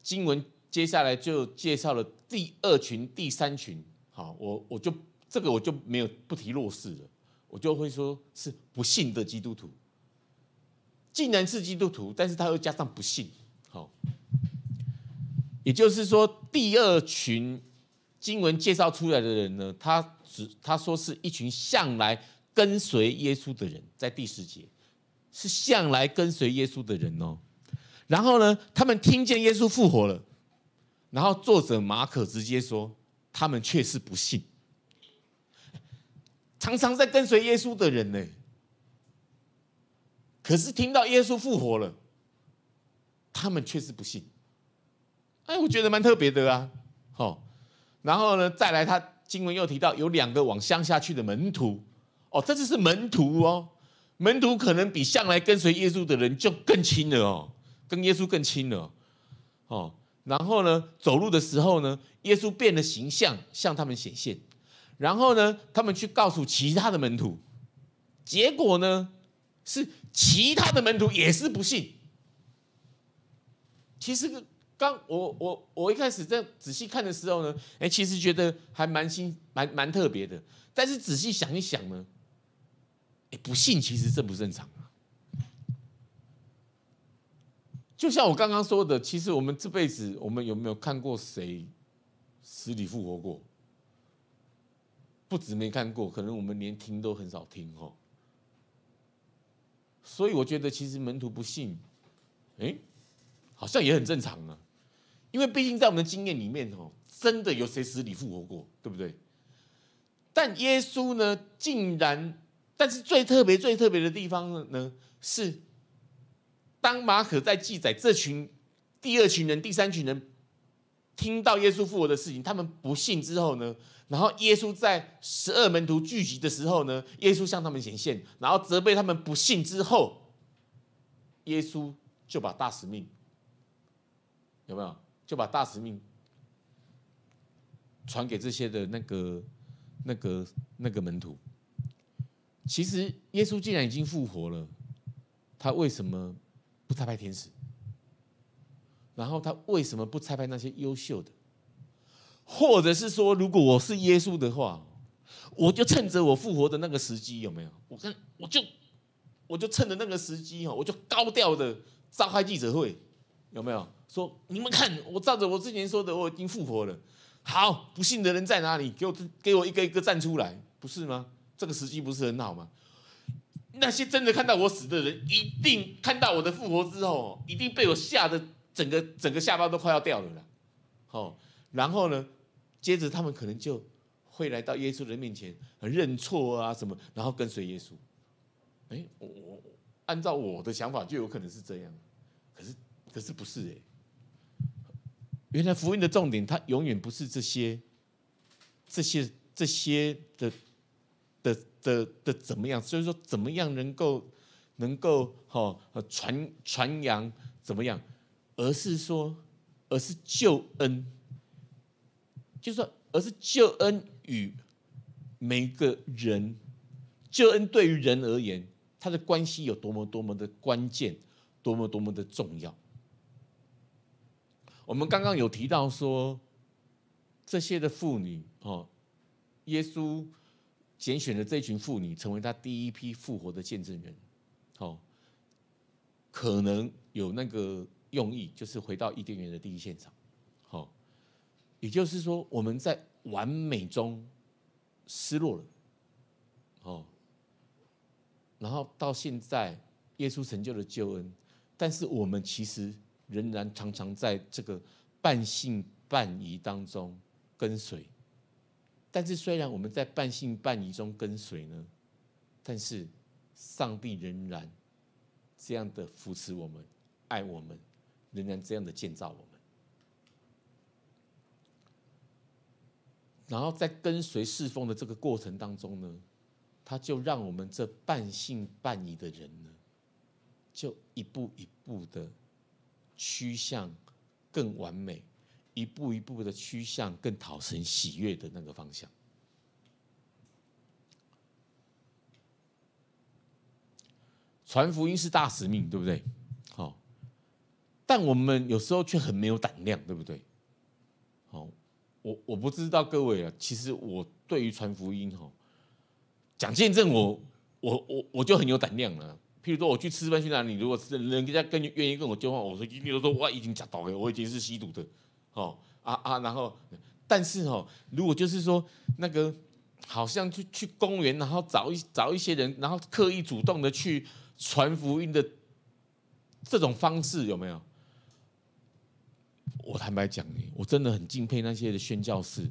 经文接下来就介绍了第二群、第三群。好，我我就这个我就没有不提弱势了，我就会说是不信的基督徒。既然是基督徒，但是他又加上不信，好，也就是说第二群。新闻介绍出来的人呢？他只他说是一群向来跟随耶稣的人，在第十节是向来跟随耶稣的人哦。然后呢，他们听见耶稣复活了，然后作者马可直接说，他们却是不信。常常在跟随耶稣的人呢，可是听到耶稣复活了，他们却是不信。哎，我觉得蛮特别的啊，好。然后呢，再来他经文又提到有两个往乡下去的门徒，哦，这就是门徒哦，门徒可能比向来跟随耶稣的人就更亲了哦，跟耶稣更亲了，哦，然后呢，走路的时候呢，耶稣变了形象向他们显现，然后呢，他们去告诉其他的门徒，结果呢是其他的门徒也是不信，其实。刚我我我一开始在仔细看的时候呢，哎，其实觉得还蛮新、蛮蛮特别的。但是仔细想一想呢，哎，不信其实正不正常啊？就像我刚刚说的，其实我们这辈子，我们有没有看过谁死里复活过？不止没看过，可能我们连听都很少听哦。所以我觉得，其实门徒不信，哎，好像也很正常啊。因为毕竟在我们的经验里面，哦，真的有谁死里复活过，对不对？但耶稣呢，竟然，但是最特别、最特别的地方呢，是当马可在记载这群、第二群人、第三群人听到耶稣复活的事情，他们不信之后呢，然后耶稣在十二门徒聚集的时候呢，耶稣向他们显现，然后责备他们不信之后，耶稣就把大使命，有没有？就把大使命传给这些的那个、那个、那个门徒。其实耶稣既然已经复活了，他为什么不差派天使？然后他为什么不差派那些优秀的？或者是说，如果我是耶稣的话，我就趁着我复活的那个时机，有没有？我看我就我就趁着那个时机哦，我就高调的召开记者会，有没有？说你们看，我照着我之前说的，我已经复活了。好，不信的人在哪里？给我给我一个一个站出来，不是吗？这个时机不是很好吗？那些真的看到我死的人，一定看到我的复活之后，一定被我吓得整个整个下巴都快要掉了啦。哦，然后呢，接着他们可能就会来到耶稣的面前，认错啊什么，然后跟随耶稣。哎，我我按照我的想法，就有可能是这样。可是可是不是哎。原来福音的重点，它永远不是这些、这些、这些的、的、的、的怎么样？所以说，怎么样能够、能够哈传传扬怎么样？而是说，而是救恩，就是说，而是救恩与每个人救恩对于人而言，它的关系有多么多么的关键，多么多么的重要。我们刚刚有提到说，这些的妇女哦，耶稣拣选的这群妇女成为他第一批复活的见证人，哦，可能有那个用意，就是回到伊甸园的第一现场，好，也就是说我们在完美中失落了，哦，然后到现在耶稣成就了救恩，但是我们其实。仍然常常在这个半信半疑当中跟随，但是虽然我们在半信半疑中跟随呢，但是上帝仍然这样的扶持我们、爱我们，仍然这样的建造我们。然后在跟随侍奉的这个过程当中呢，他就让我们这半信半疑的人呢，就一步一步的。趋向更完美，一步一步的趋向更讨神喜悦的那个方向。传福音是大使命，对不对？好，但我们有时候却很没有胆量，对不对？好，我我不知道各位啊，其实我对于传福音哈，讲见证，我我我我就很有胆量了。譬如说我去吃饭去哪里？如果是人家更愿意跟我交换，我说一定都说我已经假倒了，我已经是吸毒的，哦啊啊！然后，但是哦，如果就是说那个好像去去公园，然后找一找一些人，然后刻意主动的去传福音的这种方式有没有？我坦白讲，我真的很敬佩那些的宣教士，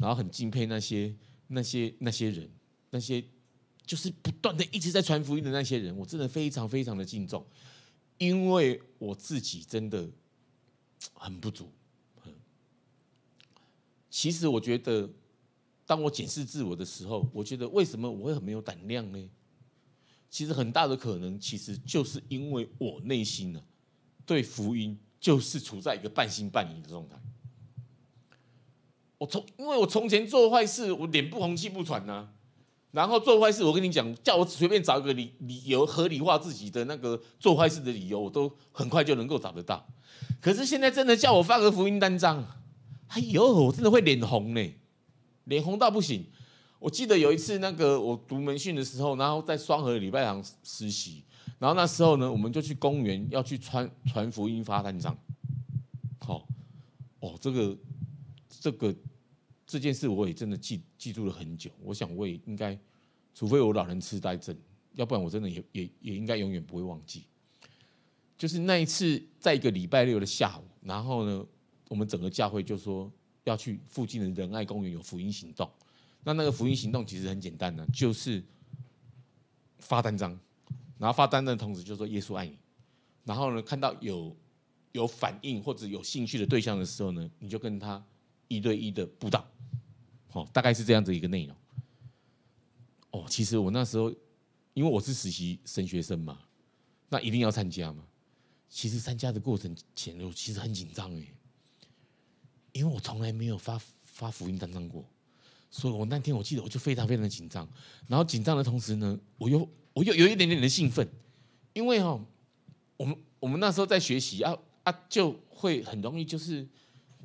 然后很敬佩那些那些那些人那些。就是不断的一直在传福音的那些人，我真的非常非常的敬重，因为我自己真的很不足。其实我觉得，当我检视自我的时候，我觉得为什么我会很没有胆量呢？其实很大的可能，其实就是因为我内心呢，对福音就是处在一个半信半疑的状态。我从因为我从前做坏事，我脸不红气不喘呐。然后做坏事，我跟你讲，叫我随便找一个理理由合理化自己的那个做坏事的理由，我都很快就能够找得到。可是现在真的叫我发个福音单张，哎呦，我真的会脸红呢，脸红到不行。我记得有一次那个我读门训的时候，然后在双河礼拜堂实习，然后那时候呢，我们就去公园要去传传福音发单张。好，哦，这个，这个。这件事我也真的记记住了很久。我想，我也应该，除非我老人痴呆症，要不然我真的也也也应该永远不会忘记。就是那一次，在一个礼拜六的下午，然后呢，我们整个教会就说要去附近的仁爱公园有福音行动。那那个福音行动其实很简单呢，就是发单张，然后发单张的同时就说耶稣爱你。然后呢，看到有有反应或者有兴趣的对象的时候呢，你就跟他一对一的布道。哦，大概是这样子一个内容。哦，其实我那时候，因为我是实习生学生嘛，那一定要参加嘛。其实参加的过程前，我其实很紧张哎，因为我从来没有发发福音单张过，所以我那天我记得我就非常非常的紧张。然后紧张的同时呢，我又我又有一点点的兴奋，因为哈，我们我们那时候在学习啊啊，就会很容易就是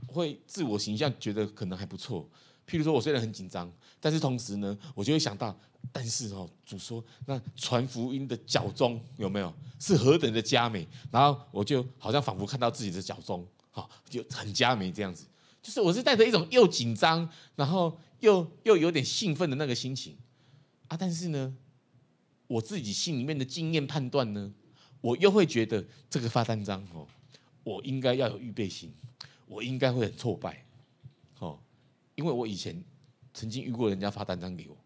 会自我形象觉得可能还不错。譬如说，我虽然很紧张，但是同时呢，我就会想到，但是哦，主说那传福音的脚中有没有是何等的佳美？然后我就好像仿佛看到自己的脚中，好，就很佳美这样子。就是我是带着一种又紧张，然后又又有点兴奋的那个心情啊。但是呢，我自己心里面的经验判断呢，我又会觉得这个发单张哦，我应该要有预备心，我应该会很挫败。因为我以前曾经遇过人家发单张给我，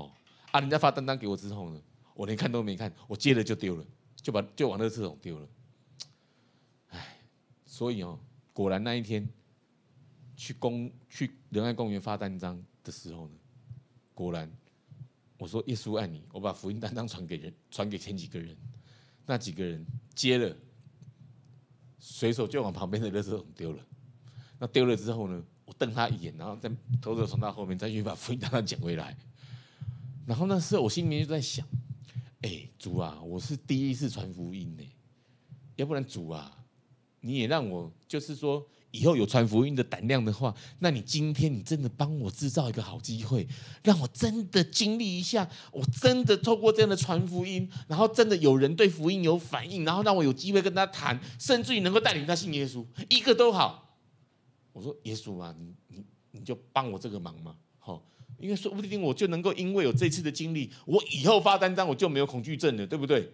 哦啊，人家发单张给我之后呢，我连看都没看，我接了就丢了，就把就往个厕所丢了。唉，所以哦，果然那一天去公去仁爱公园发单张的时候呢，果然我说耶稣爱你，我把福音单张传给人，传给前几个人，那几个人接了，随手就往旁边的垃圾桶丢了。那丢了之后呢？瞪他一眼，然后再偷偷从他后面再去把福音单单捡回来。然后那时候我心里面就在想：哎，主啊，我是第一次传福音呢，要不然主啊，你也让我就是说以后有传福音的胆量的话，那你今天你真的帮我制造一个好机会，让我真的经历一下，我真的透过这样的传福音，然后真的有人对福音有反应，然后让我有机会跟他谈，甚至于能够带领他信耶稣，一个都好。我说耶稣啊，你你你就帮我这个忙嘛，好，因为说不定我就能够因为有这次的经历，我以后发单张我就没有恐惧症了，对不对？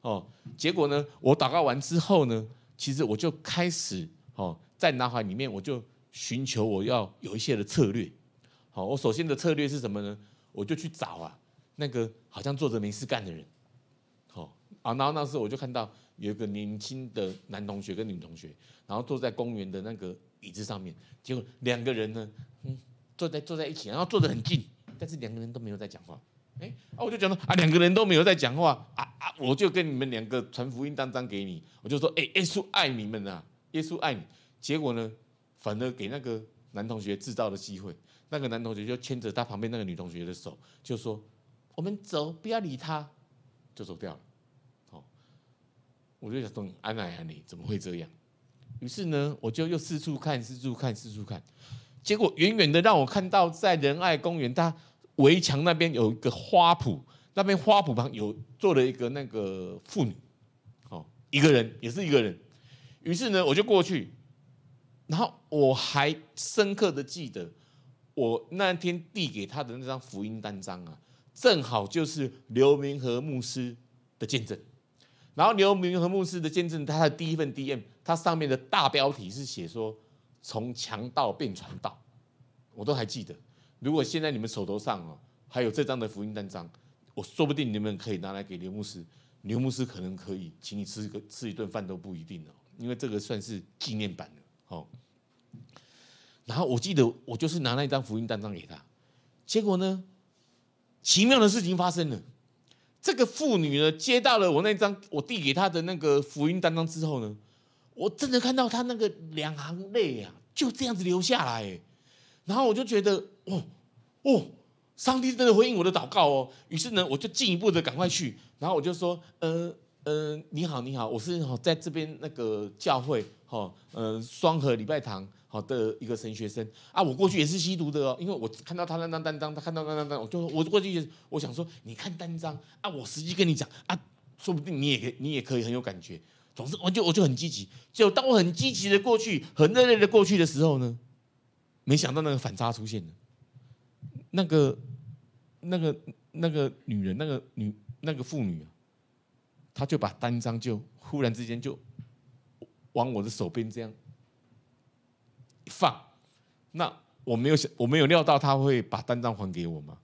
哦，结果呢，我祷告完之后呢，其实我就开始哦，在脑海里面我就寻求我要有一些的策略，好，我首先的策略是什么呢？我就去找啊，那个好像坐着没事干的人，好啊，然后那时候我就看到有一个年轻的男同学跟女同学，然后坐在公园的那个。椅子上面，结果两个人呢，嗯，坐在坐在一起，然后坐得很近，但是两个人都没有在讲话，哎，啊，我就讲到，啊，两个人都没有在讲话，啊啊，我就跟你们两个传福音当章给你，我就说，哎耶稣爱你们啊，耶稣爱你，结果呢，反而给那个男同学制造了机会，那个男同学就牵着他旁边那个女同学的手，就说，我们走，不要理他，就走掉了，好，我就想说，安妮啊，你怎么会这样？于是呢，我就又四处看，四处看，四处看，结果远远的让我看到在仁爱公园，它围墙那边有一个花圃，那边花圃旁有坐了一个那个妇女，哦，一个人也是一个人。于是呢，我就过去，然后我还深刻的记得我那天递给他的那张福音单张啊，正好就是刘明和牧师的见证。然后刘明和牧师的见证，他的第一份 DM，它上面的大标题是写说“从强盗变传道”，我都还记得。如果现在你们手头上哦还有这张的福音单张，我说不定你们可以拿来给刘牧师，刘牧师可能可以请你吃个吃一顿饭都不一定哦，因为这个算是纪念版的哦。然后我记得我就是拿了一张福音单张给他，结果呢，奇妙的事情发生了。这个妇女呢，接到了我那张我递给她的那个福音单张之后呢，我真的看到她那个两行泪啊，就这样子流下来。然后我就觉得，哦哦，上帝真的回应我的祷告哦。于是呢，我就进一步的赶快去，然后我就说，呃。呃，你好，你好，我是在这边那个教会，哈，呃，双河礼拜堂好的一个神学生啊，我过去也是吸毒的哦，因为我看到他那张单张，他看到那张单，我就我过去也，我想说，你看单张啊，我实际跟你讲啊，说不定你也，可你也可以很有感觉，总之我就我就很积极，就当我很积极的过去，很热烈的过去的时候呢，没想到那个反差出现了，那个、那个、那个女人，那个女、那个妇女。他就把单张就忽然之间就往我的手边这样一放，那我没有想我没有料到他会把单张还给我嘛，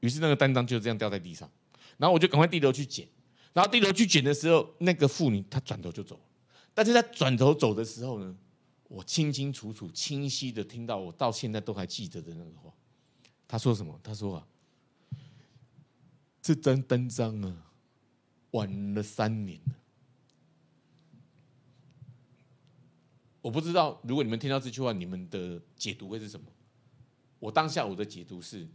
于是那个单张就这样掉在地上，然后我就赶快低头去捡，然后低头去捡的时候，那个妇女她转头就走了。但是她转头走的时候呢，我清清楚楚、清晰的听到，我到现在都还记得的那个话，她说什么？她说：“啊，这张单张啊。”晚了三年我不知道如果你们听到这句话，你们的解读会是什么？我当下我的解读是，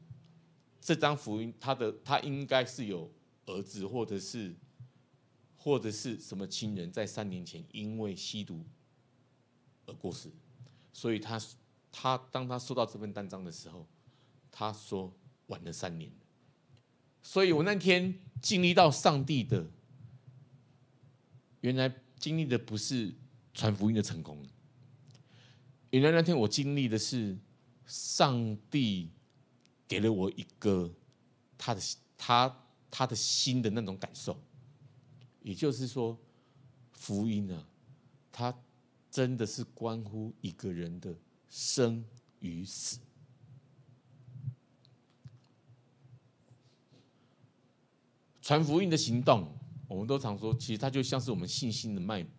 这张福音他的他应该是有儿子，或者是或者是什么亲人，在三年前因为吸毒而过世，所以他他当他收到这份单张的时候，他说晚了三年。所以我那天经历到上帝的，原来经历的不是传福音的成功。原来那天我经历的是，上帝给了我一个他的他他的心的那种感受。也就是说，福音啊，它真的是关乎一个人的生与死。传福音的行动，我们都常说，其实它就像是我们信心的脉搏。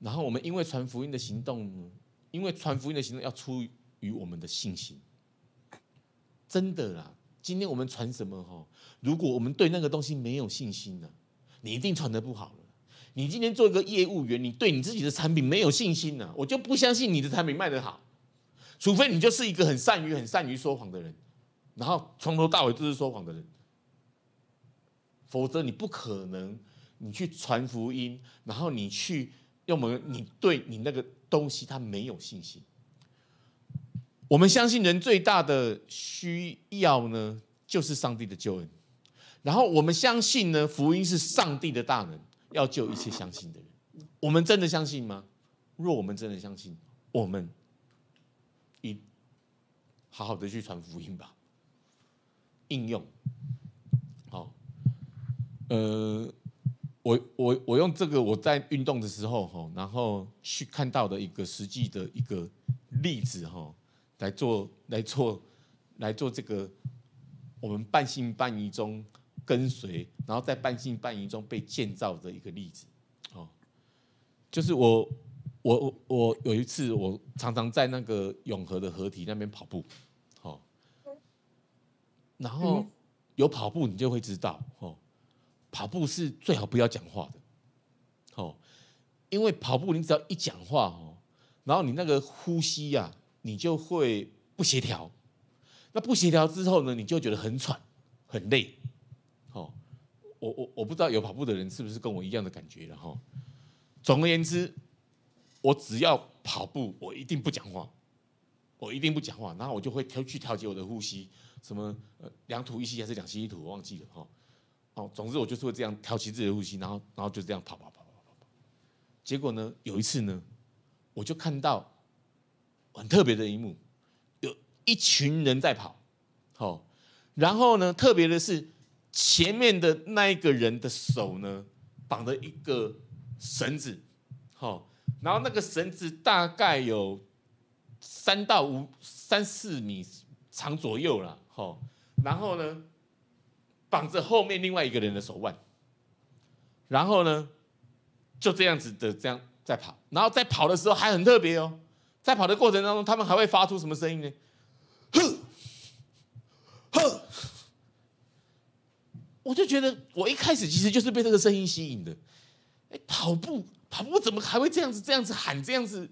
然后我们因为传福音的行动，因为传福音的行动要出于我们的信心，真的啦。今天我们传什么哈？如果我们对那个东西没有信心呢，你一定传的不好了。你今天做一个业务员，你对你自己的产品没有信心呢，我就不相信你的产品卖的好。除非你就是一个很善于、很善于说谎的人，然后从头到尾都是说谎的人。否则你不可能，你去传福音，然后你去，要么你对你那个东西他没有信心。我们相信人最大的需要呢，就是上帝的救恩。然后我们相信呢，福音是上帝的大能，要救一切相信的人。我们真的相信吗？若我们真的相信，我们，一好好的去传福音吧，应用。呃，我我我用这个我在运动的时候哈，然后去看到的一个实际的一个例子哈，来做来做来做这个我们半信半疑中跟随，然后在半信半疑中被建造的一个例子。哦，就是我我我有一次我常常在那个永和的河堤那边跑步，哦，然后有跑步你就会知道哦。跑步是最好不要讲话的，哦，因为跑步你只要一讲话哦，然后你那个呼吸呀，你就会不协调。那不协调之后呢，你就觉得很喘、很累。哦，我我我不知道有跑步的人是不是跟我一样的感觉了哈。总而言之，我只要跑步，我一定不讲话，我一定不讲话，然后我就会调去调节我的呼吸，什么呃两吐一吸还是两吸一吐，我忘记了哈。哦，总之我就是会这样挑起自己的呼吸，然后，然后就这样跑跑跑跑跑跑。结果呢，有一次呢，我就看到很特别的一幕，有一群人在跑，哦，然后呢，特别的是前面的那一个人的手呢绑着一个绳子，哦，然后那个绳子大概有三到五三四米长左右了，哦，然后呢。绑着后面另外一个人的手腕，然后呢，就这样子的这样在跑，然后在跑的时候还很特别哦，在跑的过程当中，他们还会发出什么声音呢？哼，哼，我就觉得我一开始其实就是被这个声音吸引的。哎，跑步跑步怎么还会这样子这样子喊这样子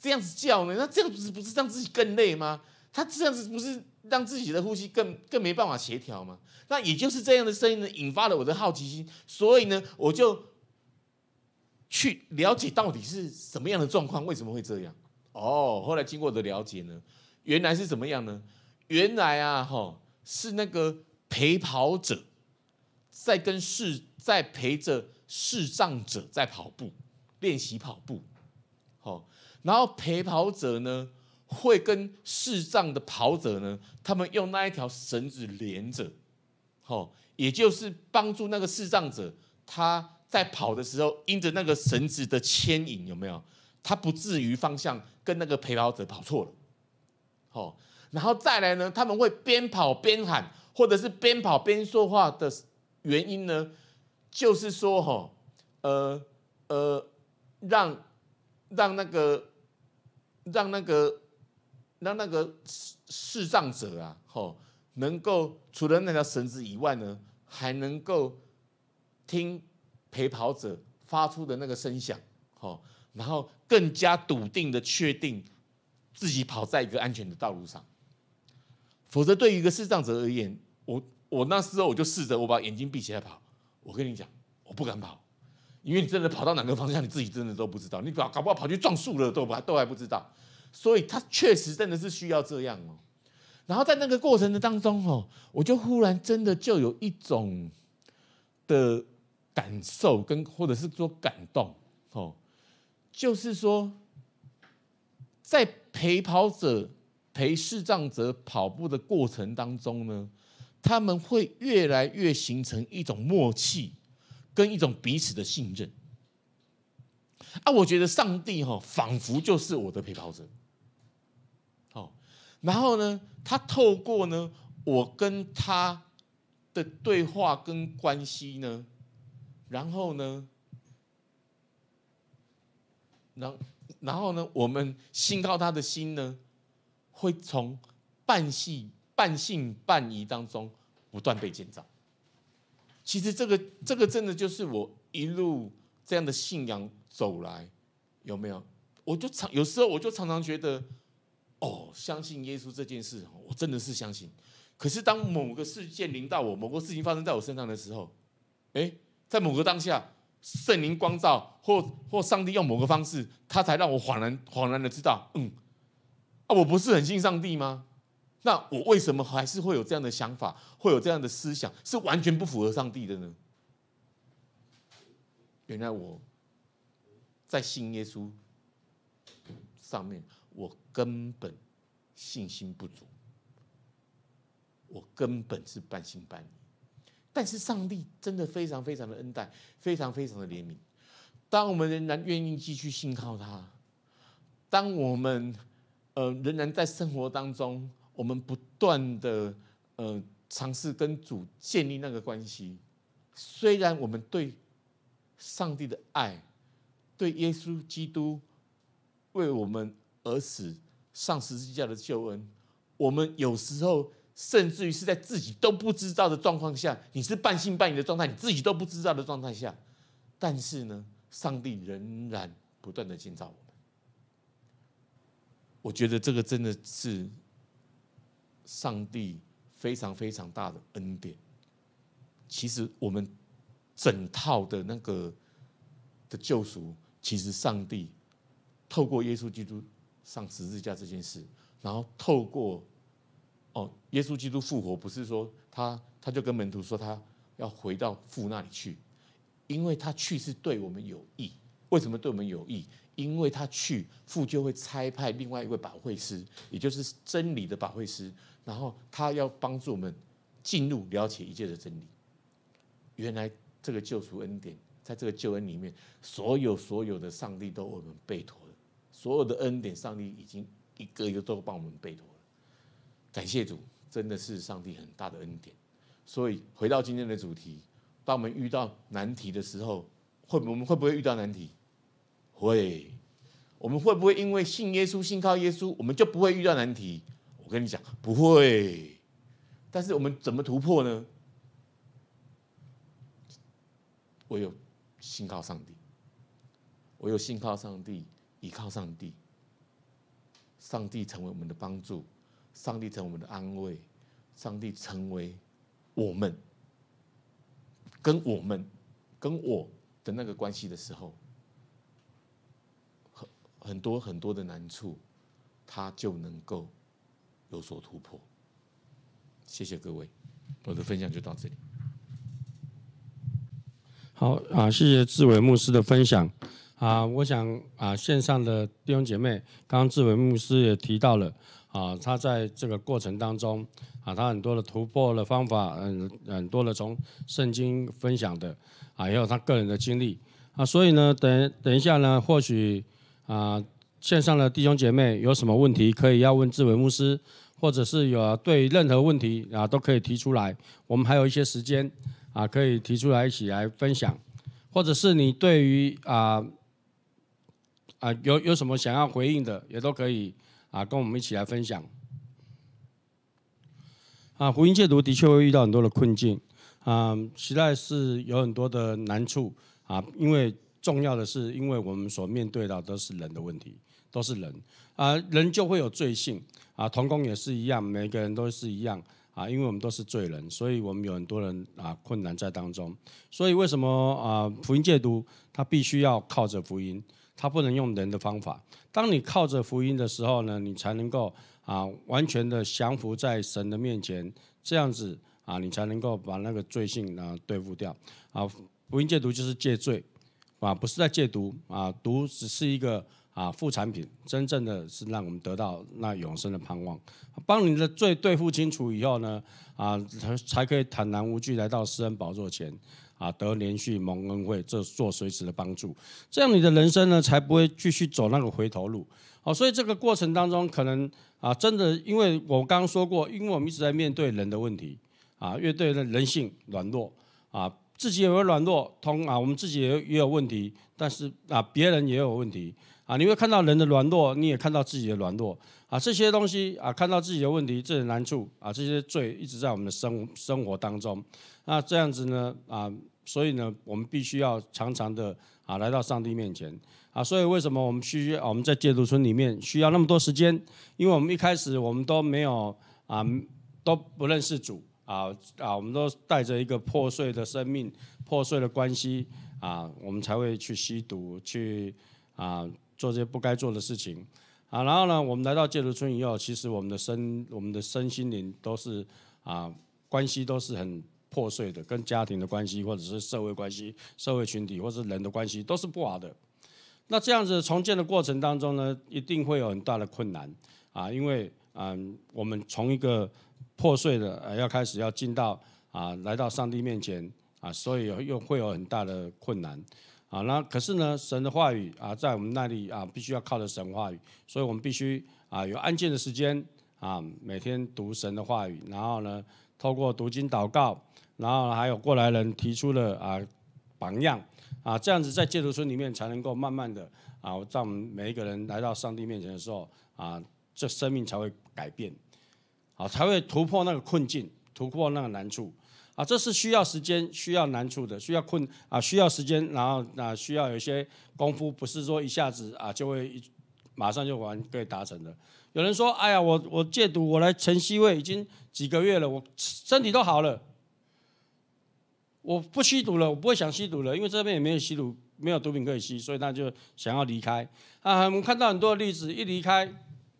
这样子叫呢？那这样子不是让自己更累吗？他这样子不是。让自己的呼吸更更没办法协调嘛？那也就是这样的声音呢，引发了我的好奇心，所以呢，我就去了解到底是什么样的状况，为什么会这样？哦，后来经过的了解呢，原来是怎么样呢？原来啊，哈，是那个陪跑者在跟视在陪着视障者在跑步练习跑步，好，然后陪跑者呢？会跟视障的跑者呢，他们用那一条绳子连着，哦，也就是帮助那个视障者，他在跑的时候，因着那个绳子的牵引，有没有？他不至于方向跟那个陪跑者跑错了。好，然后再来呢，他们会边跑边喊，或者是边跑边说话的原因呢，就是说，哈，呃呃，让让那个让那个。让那个视视障者啊，吼，能够除了那条绳子以外呢，还能够听陪跑者发出的那个声响，吼，然后更加笃定的确定自己跑在一个安全的道路上。否则，对于一个视障者而言，我我那时候我就试着我把眼睛闭起来跑，我跟你讲，我不敢跑，因为你真的跑到哪个方向，你自己真的都不知道，你搞搞不好跑去撞树了，都不都还不知道。所以他确实真的是需要这样哦，然后在那个过程的当中哦，我就忽然真的就有一种的感受跟或者是说感动哦，就是说在陪跑者陪视障者跑步的过程当中呢，他们会越来越形成一种默契跟一种彼此的信任。啊，我觉得上帝哈，仿佛就是我的陪跑者。好，然后呢，他透过呢我跟他的对话跟关系呢，然后呢，然然后呢，我们信靠他的心呢，会从半信半信半疑当中不断被建造。其实这个这个真的就是我一路这样的信仰。走来有没有？我就常有时候我就常常觉得，哦，相信耶稣这件事，我真的是相信。可是当某个事件临到我，某个事情发生在我身上的时候，哎，在某个当下，圣灵光照，或或上帝用某个方式，他才让我恍然恍然的知道，嗯，啊，我不是很信上帝吗？那我为什么还是会有这样的想法，会有这样的思想，是完全不符合上帝的呢？原来我。在信耶稣上面，我根本信心不足，我根本是半信半疑。但是上帝真的非常非常的恩待，非常非常的怜悯。当我们仍然愿意继续信靠他，当我们呃仍然在生活当中，我们不断的呃尝试跟主建立那个关系。虽然我们对上帝的爱。对耶稣基督为我们而死、上十字架的救恩，我们有时候甚至于是在自己都不知道的状况下，你是半信半疑的状态，你自己都不知道的状态下，但是呢，上帝仍然不断的建造我们。我觉得这个真的是上帝非常非常大的恩典。其实我们整套的那个的救赎。其实，上帝透过耶稣基督上十字架这件事，然后透过哦，耶稣基督复活，不是说他他就跟门徒说他要回到父那里去，因为他去是对我们有益。为什么对我们有益？因为他去父就会差派另外一位保会师，也就是真理的保会师，然后他要帮助我们进入了解一切的真理。原来这个救赎恩典。在这个救恩里面，所有所有的上帝都为我们背驮了，所有的恩典，上帝已经一个一个都帮我们背驮了。感谢主，真的是上帝很大的恩典。所以回到今天的主题，当我们遇到难题的时候，会我们会不会遇到难题？会，我们会不会因为信耶稣、信靠耶稣，我们就不会遇到难题？我跟你讲，不会。但是我们怎么突破呢？我有。信靠上帝，我有信靠上帝，依靠上帝。上帝成为我们的帮助，上帝成为我们的安慰，上帝成为我们跟我们跟我的那个关系的时候，很很多很多的难处，他就能够有所突破。谢谢各位，我的分享就到这里。好啊，谢谢志伟牧师的分享啊。我想啊，线上的弟兄姐妹，刚刚志伟牧师也提到了啊，他在这个过程当中啊，他很多的突破的方法，嗯，很多的从圣经分享的啊，也有他个人的经历啊。所以呢，等等一下呢，或许啊，线上的弟兄姐妹有什么问题可以要问志伟牧师。或者是有对任何问题啊都可以提出来，我们还有一些时间啊可以提出来一起来分享，或者是你对于啊啊有有什么想要回应的也都可以啊跟我们一起来分享。啊，福音戒毒的确会遇到很多的困境，啊，实在是有很多的难处啊，因为重要的是因为我们所面对的都是人的问题，都是人。啊，人就会有罪性啊，童工也是一样，每个人都是一样啊，因为我们都是罪人，所以我们有很多人啊困难在当中。所以为什么啊福音戒毒，它必须要靠着福音，它不能用人的方法。当你靠着福音的时候呢，你才能够啊完全的降服在神的面前，这样子啊，你才能够把那个罪性啊对付掉啊。福音戒毒就是戒罪啊，不是在戒毒啊，毒只是一个。啊，副产品真正的是让我们得到那永生的盼望。帮你的罪对付清楚以后呢，啊，才才可以坦然无惧来到施恩宝座前，啊，得连续蒙恩惠，这做随时的帮助。这样你的人生呢，才不会继续走那个回头路。啊，所以这个过程当中，可能啊，真的，因为我刚刚说过，因为我们一直在面对人的问题，啊，越对人性软弱，啊，自己也有软弱，同啊，我们自己也也有问题，但是啊，别人也有问题。啊，你会看到人的软弱，你也看到自己的软弱啊。这些东西啊，看到自己的问题、自己的难处啊，这些罪一直在我们的生生活当中。那这样子呢啊，所以呢，我们必须要常常的啊，来到上帝面前啊。所以为什么我们需要我们在戒毒村里面需要那么多时间？因为我们一开始我们都没有啊，都不认识主啊啊，我们都带着一个破碎的生命、破碎的关系啊，我们才会去吸毒去啊。做这些不该做的事情，啊，然后呢，我们来到戒毒村以后，其实我们的身、我们的身心灵都是啊，关系都是很破碎的，跟家庭的关系，或者是社会关系、社会群体，或是人的关系，都是不好的。那这样子重建的过程当中呢，一定会有很大的困难啊，因为嗯，我们从一个破碎的呃，要开始要进到啊，来到上帝面前啊，所以又会有很大的困难。啊，那可是呢，神的话语啊，在我们那里啊，必须要靠着神话语，所以我们必须啊，有安静的时间啊，每天读神的话语，然后呢，透过读经祷告，然后还有过来人提出的啊榜样啊，这样子在戒毒村里面才能够慢慢的啊，在我们每一个人来到上帝面前的时候啊，这生命才会改变，好，才会突破那个困境，突破那个难处。啊，这是需要时间、需要难处的，需要困啊，需要时间，然后那需要有些功夫，不是说一下子啊就会马上就完可以达成的。有人说：“哎呀，我我戒毒，我来晨曦位已经几个月了，我身体都好了，我不吸毒了，我不会想吸毒了，因为这边也没有吸毒，没有毒品可以吸，所以他就想要离开。啊，我们看到很多例子，一离开，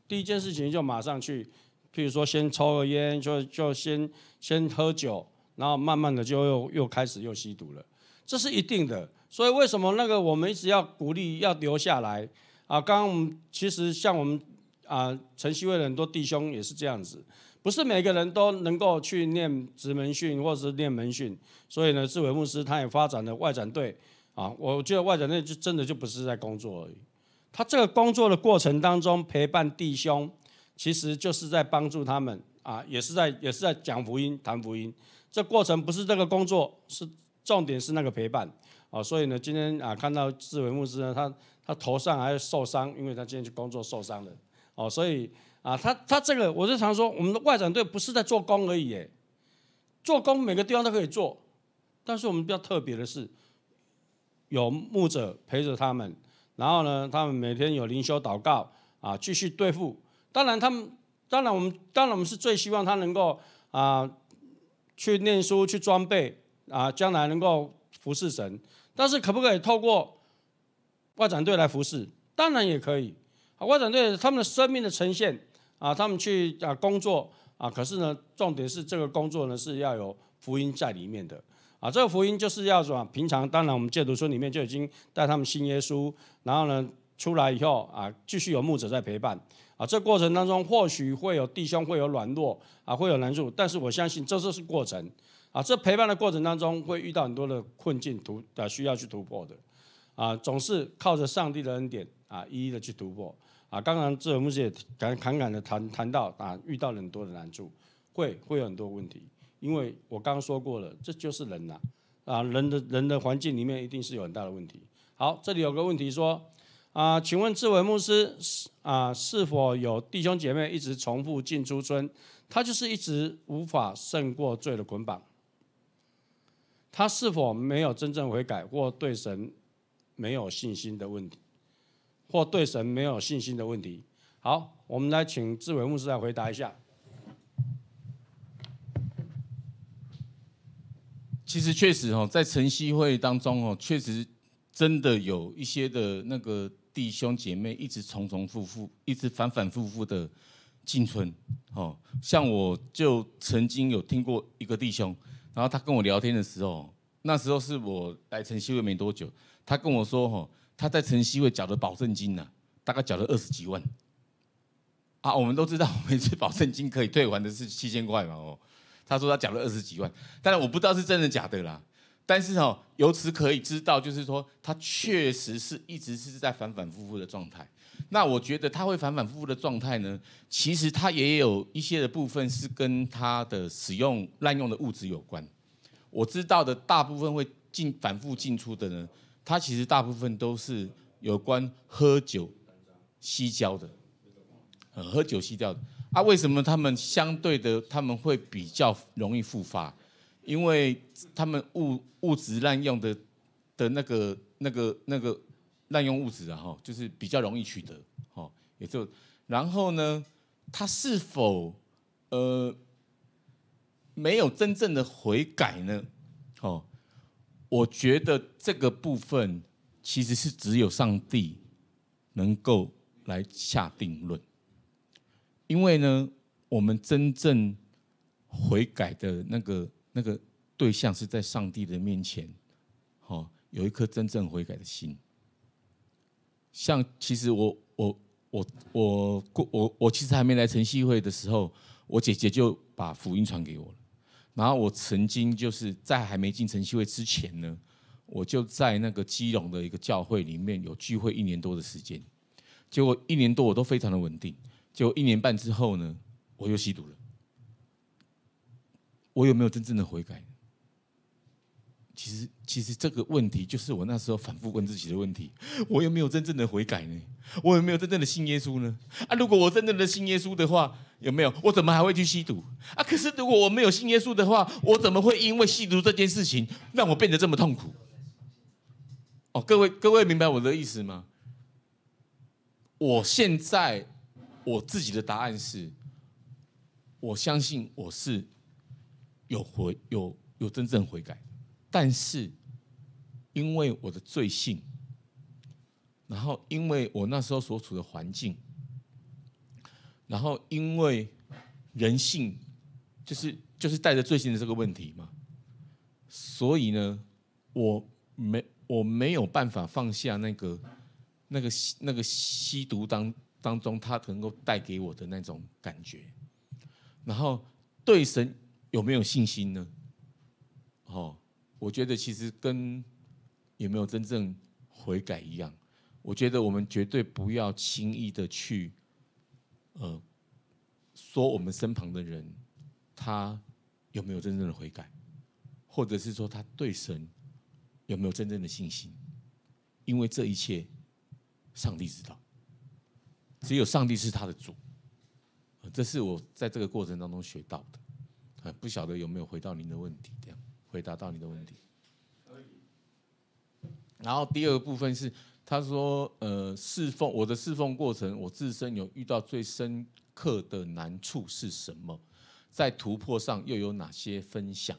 第一件事情就马上去，譬如说先抽个烟，就就先先喝酒。”然后慢慢的就又又开始又吸毒了，这是一定的。所以为什么那个我们一直要鼓励要留下来啊？刚刚我们其实像我们啊，城曦会的很多弟兄也是这样子，不是每个人都能够去念直门训或者是念门训。所以呢，志伟牧师他也发展了外展队啊。我觉得外展队就真的就不是在工作而已，他这个工作的过程当中陪伴弟兄，其实就是在帮助他们啊，也是在也是在讲福音谈福音。这过程不是这个工作，是重点是那个陪伴啊！所以呢，今天啊看到志伟牧师呢，他他头上还受伤，因为他今天去工作受伤了哦。所以啊，他他这个我就常说，我们的外展队不是在做工而已，做工每个地方都可以做，但是我们比较特别的是，有牧者陪着他们，然后呢，他们每天有灵修祷告啊，继续对付。当然他们，当然我们，当然我们是最希望他能够啊。去念书，去装备啊，将来能够服侍神。但是可不可以透过外展队来服侍？当然也可以。外展队他们的生命的呈现啊，他们去啊工作啊，可是呢，重点是这个工作呢是要有福音在里面的啊。这个福音就是要什么？平常当然我们戒读所里面就已经带他们信耶稣，然后呢出来以后啊，继续有牧者在陪伴。啊，这过程当中或许会有弟兄会有软弱啊，会有难处，但是我相信这就是过程啊。这陪伴的过程当中会遇到很多的困境，突啊需要去突破的啊，总是靠着上帝的恩典啊，一一的去突破啊。刚刚这文牧师也敢侃侃的谈谈到啊，遇到很多的难处，会会有很多问题，因为我刚刚说过了，这就是人呐啊，人的人的环境里面一定是有很大的问题。好，这里有个问题说。啊，请问志伟牧师是啊，是否有弟兄姐妹一直重复进出村？他就是一直无法胜过罪的捆绑。他是否没有真正悔改或对神没有信心的问题，或对神没有信心的问题？好，我们来请志伟牧师来回答一下。其实确实哦，在晨曦会当中哦，确实真的有一些的那个。弟兄姐妹一直重重复复，一直反反复复的进村，哦，像我就曾经有听过一个弟兄，然后他跟我聊天的时候，那时候是我来城西会没多久，他跟我说，哦，他在城西会缴的保证金呢，大概缴了二十几万，啊，我们都知道每次保证金可以退还的是七千块嘛，哦，他说他缴了二十几万，但是我不知道是真的假的啦。但是哦，由此可以知道，就是说，他确实是一直是在反反复复的状态。那我觉得他会反反复复的状态呢，其实他也有一些的部分是跟他的使用滥用的物质有关。我知道的大部分会进反复进出的呢，他其实大部分都是有关喝酒、吸胶的，呃，喝酒吸掉的啊。为什么他们相对的他们会比较容易复发？因为他们物物质滥用的的那个、那个、那个滥用物质啊，哈，就是比较容易取得，哈，也就然后呢，他是否呃没有真正的悔改呢？哦，我觉得这个部分其实是只有上帝能够来下定论，因为呢，我们真正悔改的那个。那个对象是在上帝的面前，好有一颗真正悔改的心。像其实我我我我过我我其实还没来晨曦会的时候，我姐姐就把福音传给我了。然后我曾经就是在还没进晨曦会之前呢，我就在那个基隆的一个教会里面有聚会一年多的时间，结果一年多我都非常的稳定。结果一年半之后呢，我又吸毒了。我有没有真正的悔改？其实，其实这个问题就是我那时候反复问自己的问题：我有没有真正的悔改呢？我有没有真正的信耶稣呢？啊，如果我真正的信耶稣的话，有没有？我怎么还会去吸毒啊？可是，如果我没有信耶稣的话，我怎么会因为吸毒这件事情让我变得这么痛苦？哦，各位，各位明白我的意思吗？我现在我自己的答案是：我相信我是。有悔，有有真正悔改，但是因为我的罪性，然后因为我那时候所处的环境，然后因为人性，就是就是带着罪性的这个问题嘛，所以呢，我没我没有办法放下那个那个那个吸毒当当中，他能够带给我的那种感觉，然后对神。有没有信心呢？哦，我觉得其实跟有没有真正悔改一样。我觉得我们绝对不要轻易的去，呃，说我们身旁的人他有没有真正的悔改，或者是说他对神有没有真正的信心？因为这一切，上帝知道，只有上帝是他的主。这是我在这个过程当中学到的。不晓得有没有回到您的问题？这样回答到你的问题。然后第二个部分是，他说，呃，侍奉我的侍奉过程，我自身有遇到最深刻的难处是什么？在突破上又有哪些分享？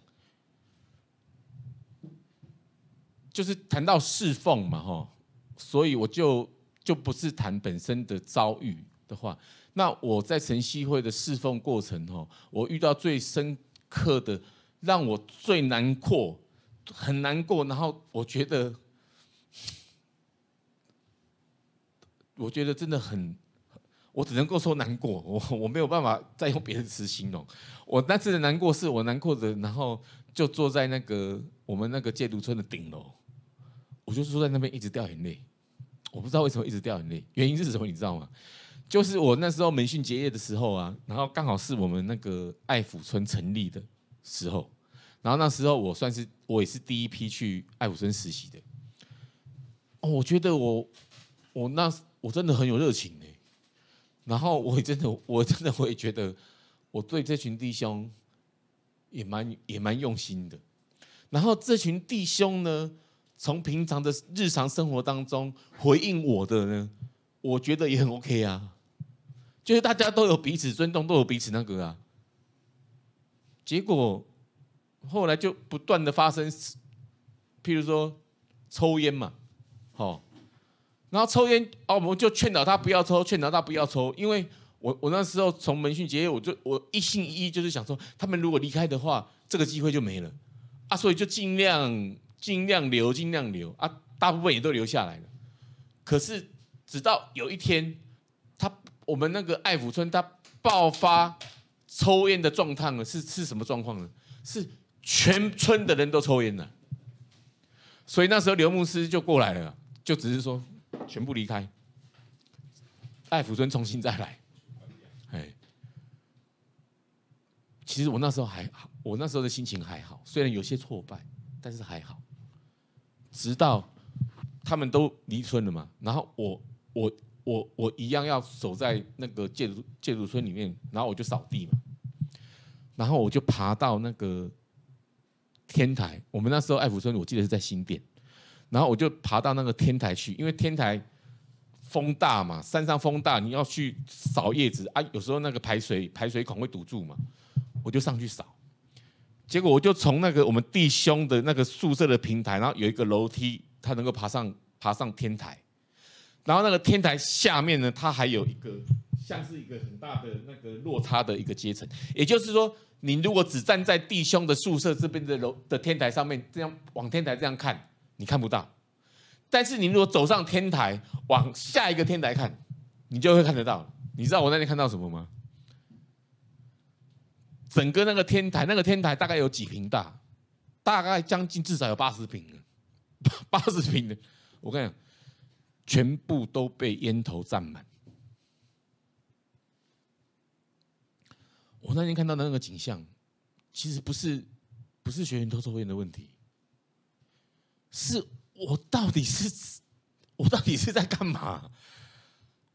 就是谈到侍奉嘛，哈，所以我就就不是谈本身的遭遇的话。那我在城西会的侍奉过程哦，我遇到最深刻的，让我最难过，很难过，然后我觉得，我觉得真的很，我只能够说难过，我我没有办法再用别的词形容。我那次的难过是，我难过的，然后就坐在那个我们那个戒毒村的顶楼，我就坐在那边一直掉眼泪，我不知道为什么一直掉眼泪，原因是什么，你知道吗？就是我那时候门训结业的时候啊，然后刚好是我们那个爱抚村成立的时候，然后那时候我算是我也是第一批去爱抚村实习的。哦，我觉得我我那我真的很有热情呢。然后我也真的我真的我也觉得我对这群弟兄也蛮也蛮用心的。然后这群弟兄呢，从平常的日常生活当中回应我的呢，我觉得也很 OK 啊。就是大家都有彼此尊重，都有彼此那个啊。结果后来就不断的发生，譬如说抽烟嘛，好，然后抽烟，哦，我们就劝导他不要抽，劝导他不要抽，因为我我那时候从门训结业，我就我一心一意就是想说，他们如果离开的话，这个机会就没了啊，所以就尽量尽量留，尽量留啊，大部分也都留下来了。可是直到有一天。我们那个爱抚村，它爆发抽烟的状况呢，是是什么状况呢？是全村的人都抽烟了，所以那时候刘牧师就过来了，就只是说全部离开，爱抚村重新再来。哎，其实我那时候还好，我那时候的心情还好，虽然有些挫败，但是还好。直到他们都离村了嘛，然后我我。我我一样要守在那个戒筑戒毒村里面，然后我就扫地嘛，然后我就爬到那个天台。我们那时候艾福村，我记得是在新店，然后我就爬到那个天台去，因为天台风大嘛，山上风大，你要去扫叶子啊，有时候那个排水排水孔会堵住嘛，我就上去扫。结果我就从那个我们弟兄的那个宿舍的平台，然后有一个楼梯，他能够爬上爬上天台。然后那个天台下面呢，它还有一个像是一个很大的那个落差的一个阶层。也就是说，你如果只站在弟兄的宿舍这边的楼的天台上面，这样往天台这样看，你看不到。但是你如果走上天台，往下一个天台看，你就会看得到。你知道我那天看到什么吗？整个那个天台，那个天台大概有几平大，大概将近至少有八十平八十平的。我跟你讲。全部都被烟头占满。我那天看到的那个景象，其实不是不是学员偷抽烟的问题，是我到底是我到底是在干嘛？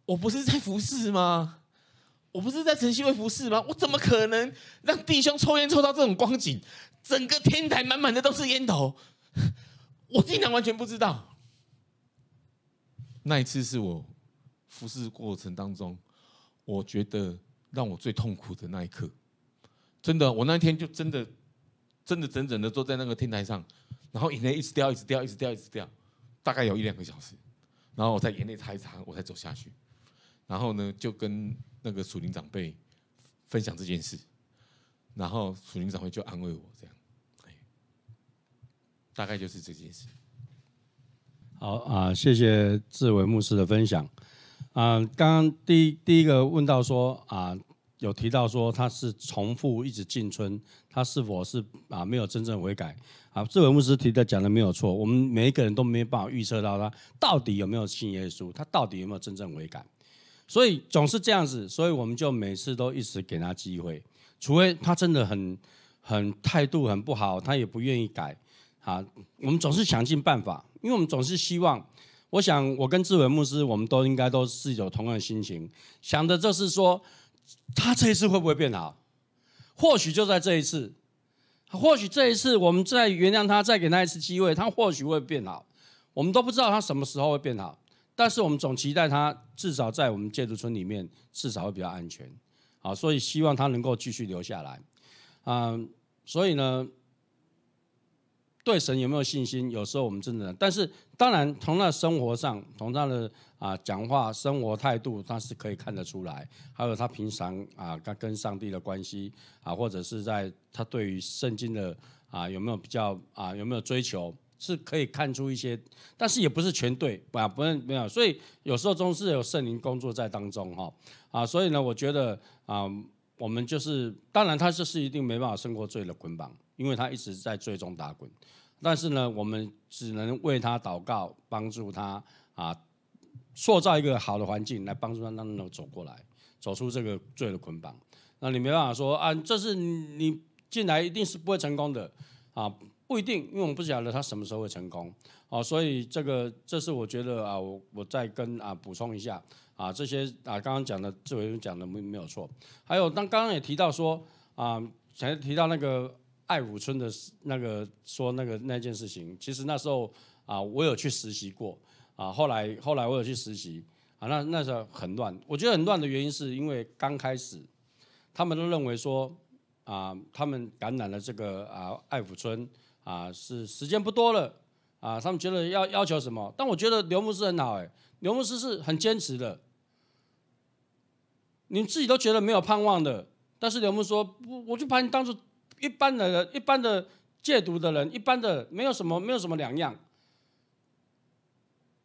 我不是在服侍吗？我不是在晨心会服侍吗？我怎么可能让弟兄抽烟抽到这种光景？整个天台满满的都是烟头，我竟然完全不知道。那一次是我服侍过程当中，我觉得让我最痛苦的那一刻，真的，我那天就真的，真的整整的坐在那个天台上，然后眼泪一直掉，一直掉，一直掉，一直掉，大概有一两个小时，然后我在眼泪擦一擦，我才走下去，然后呢，就跟那个楚林长辈分享这件事，然后楚林长辈就安慰我这样，大概就是这件事。好啊，谢谢志伟牧师的分享。啊，刚刚第第一个问到说啊，有提到说他是重复一直进村，他是否是啊没有真正悔改？啊，志伟牧师提的讲的没有错，我们每一个人都没办法预测到他到底有没有信耶稣，他到底有没有真正悔改。所以总是这样子，所以我们就每次都一直给他机会，除非他真的很很态度很不好，他也不愿意改。啊，我们总是想尽办法，因为我们总是希望。我想，我跟志文牧师，我们都应该都是有同样的心情，想的就是说，他这一次会不会变好？或许就在这一次，或许这一次我们再原谅他，再给他一次机会，他或许会变好。我们都不知道他什么时候会变好，但是我们总期待他至少在我们戒毒村里面至少会比较安全。好，所以希望他能够继续留下来。嗯，所以呢。对神有没有信心？有时候我们真的，但是当然从那生活上，从他的啊讲话、生活态度，他是可以看得出来。还有他平常啊跟跟上帝的关系啊，或者是在他对于圣经的啊有没有比较啊有没有追求，是可以看出一些。但是也不是全对啊，不能没有。所以有时候总是有圣灵工作在当中哈啊，所以呢，我觉得啊，我们就是当然他就是一定没办法胜过罪的捆绑。因为他一直在最终打滚，但是呢，我们只能为他祷告，帮助他啊，塑造一个好的环境来帮助他，让他能够走过来，走出这个罪的捆绑。那你没办法说啊，这是你进来一定是不会成功的啊，不一定，因为我不晓得他什么时候会成功哦。所以这个这是我觉得啊，我我再跟啊补充一下啊，这些啊刚刚讲的这位讲的没没有错，还有当刚刚也提到说啊，才提到那个。爱武村的那个说那个那件事情，其实那时候啊，我有去实习过啊。后来后来我有去实习啊，那那时候很乱。我觉得很乱的原因是因为刚开始他们都认为说啊，他们感染了这个啊爱武村啊是时间不多了啊，他们觉得要要求什么？但我觉得刘牧师很好哎，刘牧师是很坚持的。你自己都觉得没有盼望的，但是刘牧说，我我就把你当做。一般的人，一般的戒毒的人，一般的没有什么，没有什么两样。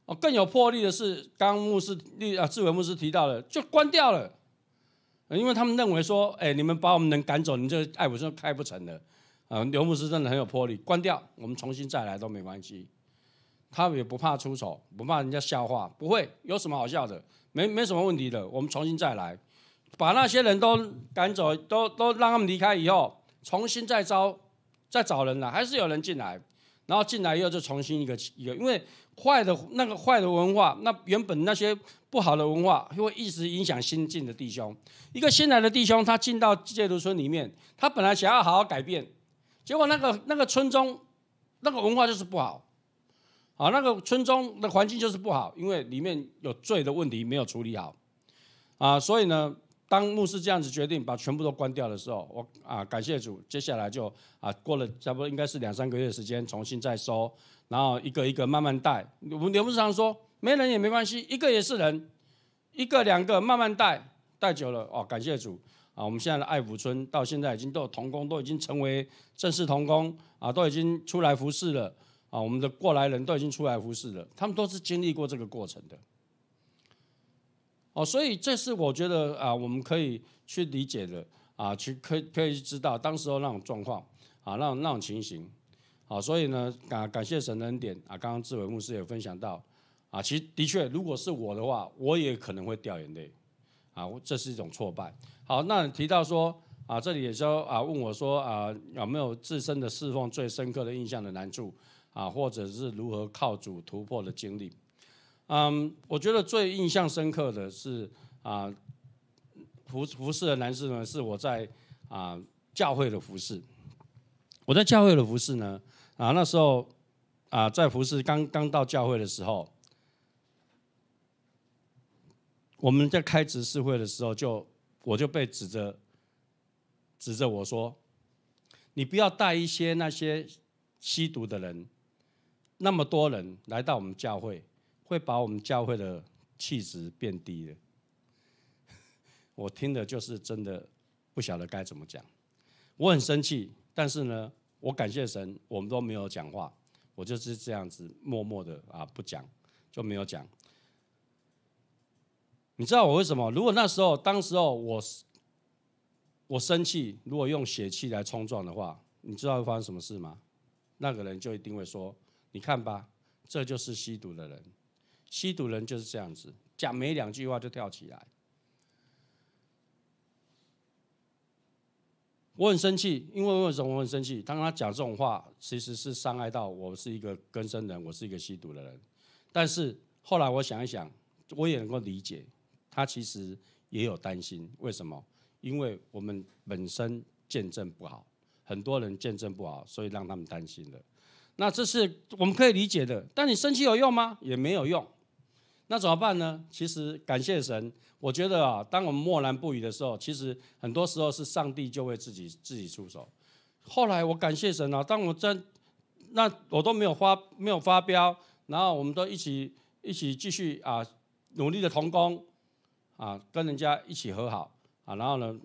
哦，更有魄力的是，刚刚牧师啊，志伟牧师提到了，就关掉了，因为他们认为说，哎，你们把我们能赶走，你这爱我生开不成了。啊，刘牧师真的很有魄力，关掉，我们重新再来都没关系。他也不怕出丑，不怕人家笑话，不会有什么好笑的，没没什么问题的，我们重新再来，把那些人都赶走，都都让他们离开以后。重新再招，再找人来，还是有人进来，然后进来又就重新一个一个，因为坏的那个坏的文化，那原本那些不好的文化，会一直影响新进的弟兄。一个新来的弟兄，他进到戒毒村里面，他本来想要好好改变，结果那个那个村中那个文化就是不好，啊，那个村中的环境就是不好，因为里面有罪的问题没有处理好，啊，所以呢。当牧师这样子决定把全部都关掉的时候，我啊感谢主，接下来就啊过了差不多应该是两三个月的时间重新再收，然后一个一个慢慢带。我们刘牧师常说，没人也没关系，一个也是人，一个两个慢慢带，带久了哦感谢主啊，我们现在的爱福村到现在已经都有童工，都已经成为正式童工啊，都已经出来服侍了啊，我们的过来人都已经出来服侍了，他们都是经历过这个过程的。哦，所以这是我觉得啊，我们可以去理解的啊，去可可以知道当时候那种状况啊，那种那种情形，好，所以呢，感感谢神恩典啊，刚刚志伟牧师也分享到啊，其实的确，如果是我的话，我也可能会掉眼泪啊，这是一种挫败。好，那提到说啊，这里也说啊，问我说啊，有没有自身的侍奉最深刻的印象的难处啊，或者是如何靠主突破的经历？嗯，我觉得最印象深刻的是啊，服服侍的男士呢，是我在啊教会的服侍。我在教会的服侍呢，啊那时候啊在服侍刚刚到教会的时候，我们在开执事会的时候，就我就被指着指着我说，你不要带一些那些吸毒的人，那么多人来到我们教会。会把我们教会的气质变低了。我听的就是真的不晓得该怎么讲，我很生气，但是呢，我感谢神，我们都没有讲话，我就是这样子默默的啊不讲，就没有讲。你知道我为什么？如果那时候当时候我我生气，如果用血气来冲撞的话，你知道会发生什么事吗？那个人就一定会说：“你看吧，这就是吸毒的人。”吸毒人就是这样子，讲没两句话就跳起来。我很生气，因为为什么我很生气？当他讲这种话，其实是伤害到我是一个根生人，我是一个吸毒的人。但是后来我想一想，我也能够理解，他其实也有担心。为什么？因为我们本身见证不好，很多人见证不好，所以让他们担心的。那这是我们可以理解的，但你生气有用吗？也没有用。那怎么办呢？其实感谢神，我觉得啊，当我们默然不语的时候，其实很多时候是上帝就会自己自己出手。后来我感谢神啊，当我在那我都没有发没有发飙，然后我们都一起一起继续啊努力的同工啊，跟人家一起和好啊，然后呢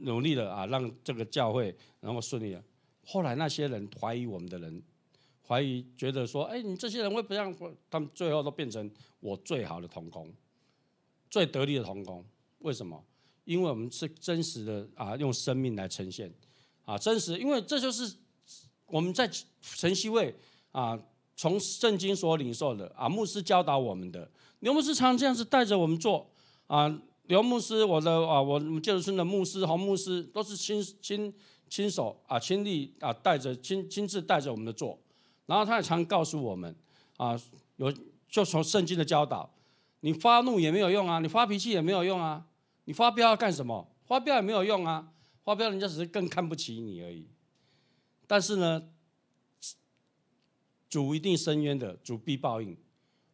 努力的啊让这个教会能够顺利。后来那些人怀疑我们的人，怀疑觉得说，哎，你这些人会不让他们最后都变成。我最好的童工，最得力的童工，为什么？因为我们是真实的啊，用生命来呈现啊，真实。因为这就是我们在晨曦会啊，从圣经所领受的啊，牧师教导我们的。刘牧师常常子带着我们做啊，刘牧师，我的啊，我们芥末村的牧师和牧师都是亲亲亲手啊，亲力啊，带着亲亲自带着我们的做。然后他也常告诉我们啊，有。就从圣经的教导，你发怒也没有用啊，你发脾气也没有用啊，你发飙要干什么？发飙也没有用啊，发飙人家只是更看不起你而已。但是呢，主一定伸冤的，主必报应，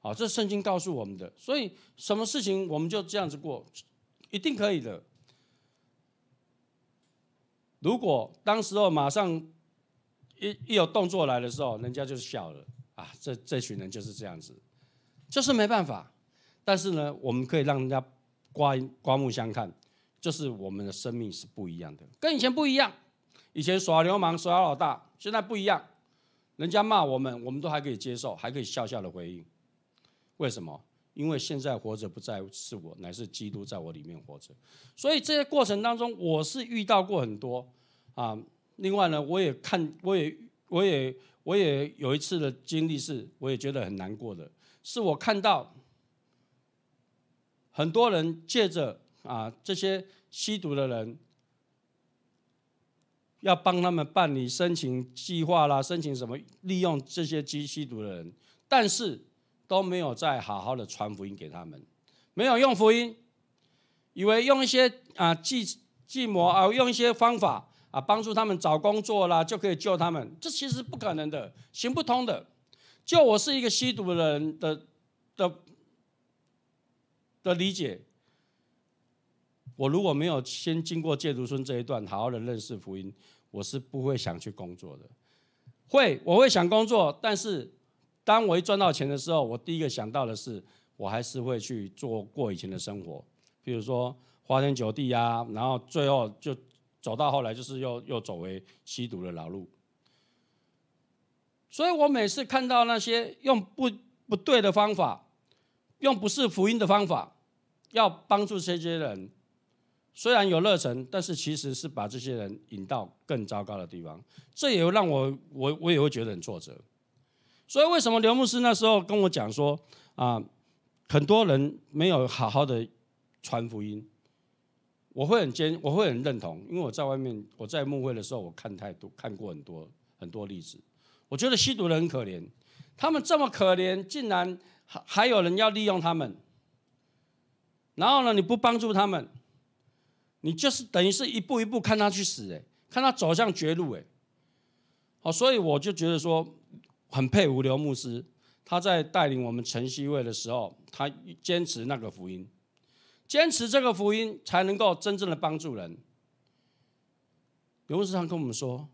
啊，这圣经告诉我们的。所以什么事情我们就这样子过，一定可以的。如果当时候马上一一有动作来的时候，人家就笑了啊，这这群人就是这样子。就是没办法，但是呢，我们可以让人家刮刮目相看，就是我们的生命是不一样的，跟以前不一样。以前耍流氓耍老大，现在不一样。人家骂我们，我们都还可以接受，还可以笑笑的回应。为什么？因为现在活着不再是我，乃是基督在我里面活着。所以这些过程当中，我是遇到过很多啊。另外呢，我也看，我也，我也，我也有一次的经历是，我也觉得很难过的。是我看到很多人借着啊这些吸毒的人，要帮他们办理申请计划啦，申请什么？利用这些吸吸毒的人，但是都没有再好好的传福音给他们，没有用福音，以为用一些啊计计谋啊，用一些方法啊帮助他们找工作啦，就可以救他们。这其实不可能的，行不通的。就我是一个吸毒的人的的的理解，我如果没有先经过戒毒村这一段，好好的认识福音，我是不会想去工作的。会，我会想工作，但是当我一赚到钱的时候，我第一个想到的是，我还是会去做过以前的生活，比如说花天酒地呀，然后最后就走到后来，就是又又走回吸毒的老路。所以我每次看到那些用不不对的方法，用不是福音的方法，要帮助这些人，虽然有热忱，但是其实是把这些人引到更糟糕的地方。这也让我我我也会觉得很挫折。所以为什么刘牧师那时候跟我讲说啊，很多人没有好好的传福音，我会很坚我会很认同，因为我在外面我在幕会的时候，我看太多看过很多很多例子。我觉得吸毒的人很可怜，他们这么可怜，竟然还还有人要利用他们。然后呢，你不帮助他们，你就是等于是一步一步看他去死，哎，看他走向绝路，哎。好，所以我就觉得说，很配服刘牧师，他在带领我们晨曦会的时候，他坚持那个福音，坚持这个福音才能够真正的帮助人。刘牧师他跟我们说，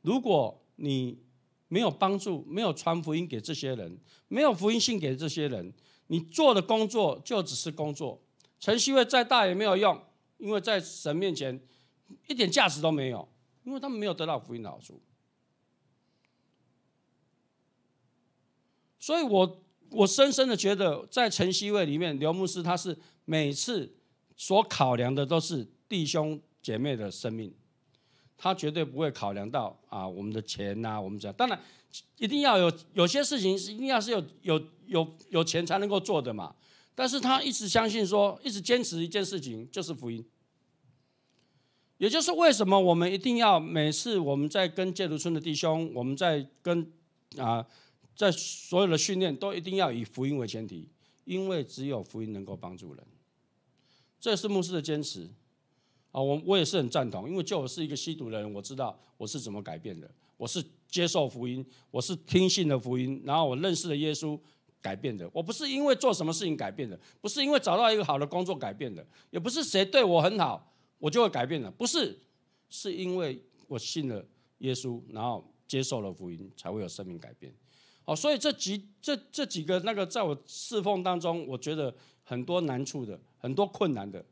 如果你。没有帮助，没有传福音给这些人，没有福音信给这些人，你做的工作就只是工作。晨曦会再大也没有用，因为在神面前一点价值都没有，因为他们没有得到福音的好处。所以我我深深的觉得，在晨曦会里面，刘牧师他是每次所考量的都是弟兄姐妹的生命。他绝对不会考量到啊，我们的钱呐，我们怎样？当然，一定要有有些事情是一定要是有有有有钱才能够做的嘛。但是他一直相信说，一直坚持一件事情就是福音。也就是为什么我们一定要每次我们在跟戒毒村的弟兄，我们在跟啊，在所有的训练都一定要以福音为前提，因为只有福音能够帮助人。这是牧师的坚持。啊，我我也是很赞同，因为就我是一个吸毒的人，我知道我是怎么改变的。我是接受福音，我是听信的福音，然后我认识了耶稣，改变的。我不是因为做什么事情改变的，不是因为找到一个好的工作改变的，也不是谁对我很好，我就会改变的。不是，是因为我信了耶稣，然后接受了福音，才会有生命改变。好，所以这几这这几个那个，在我侍奉当中，我觉得很多难处的，很多困难的。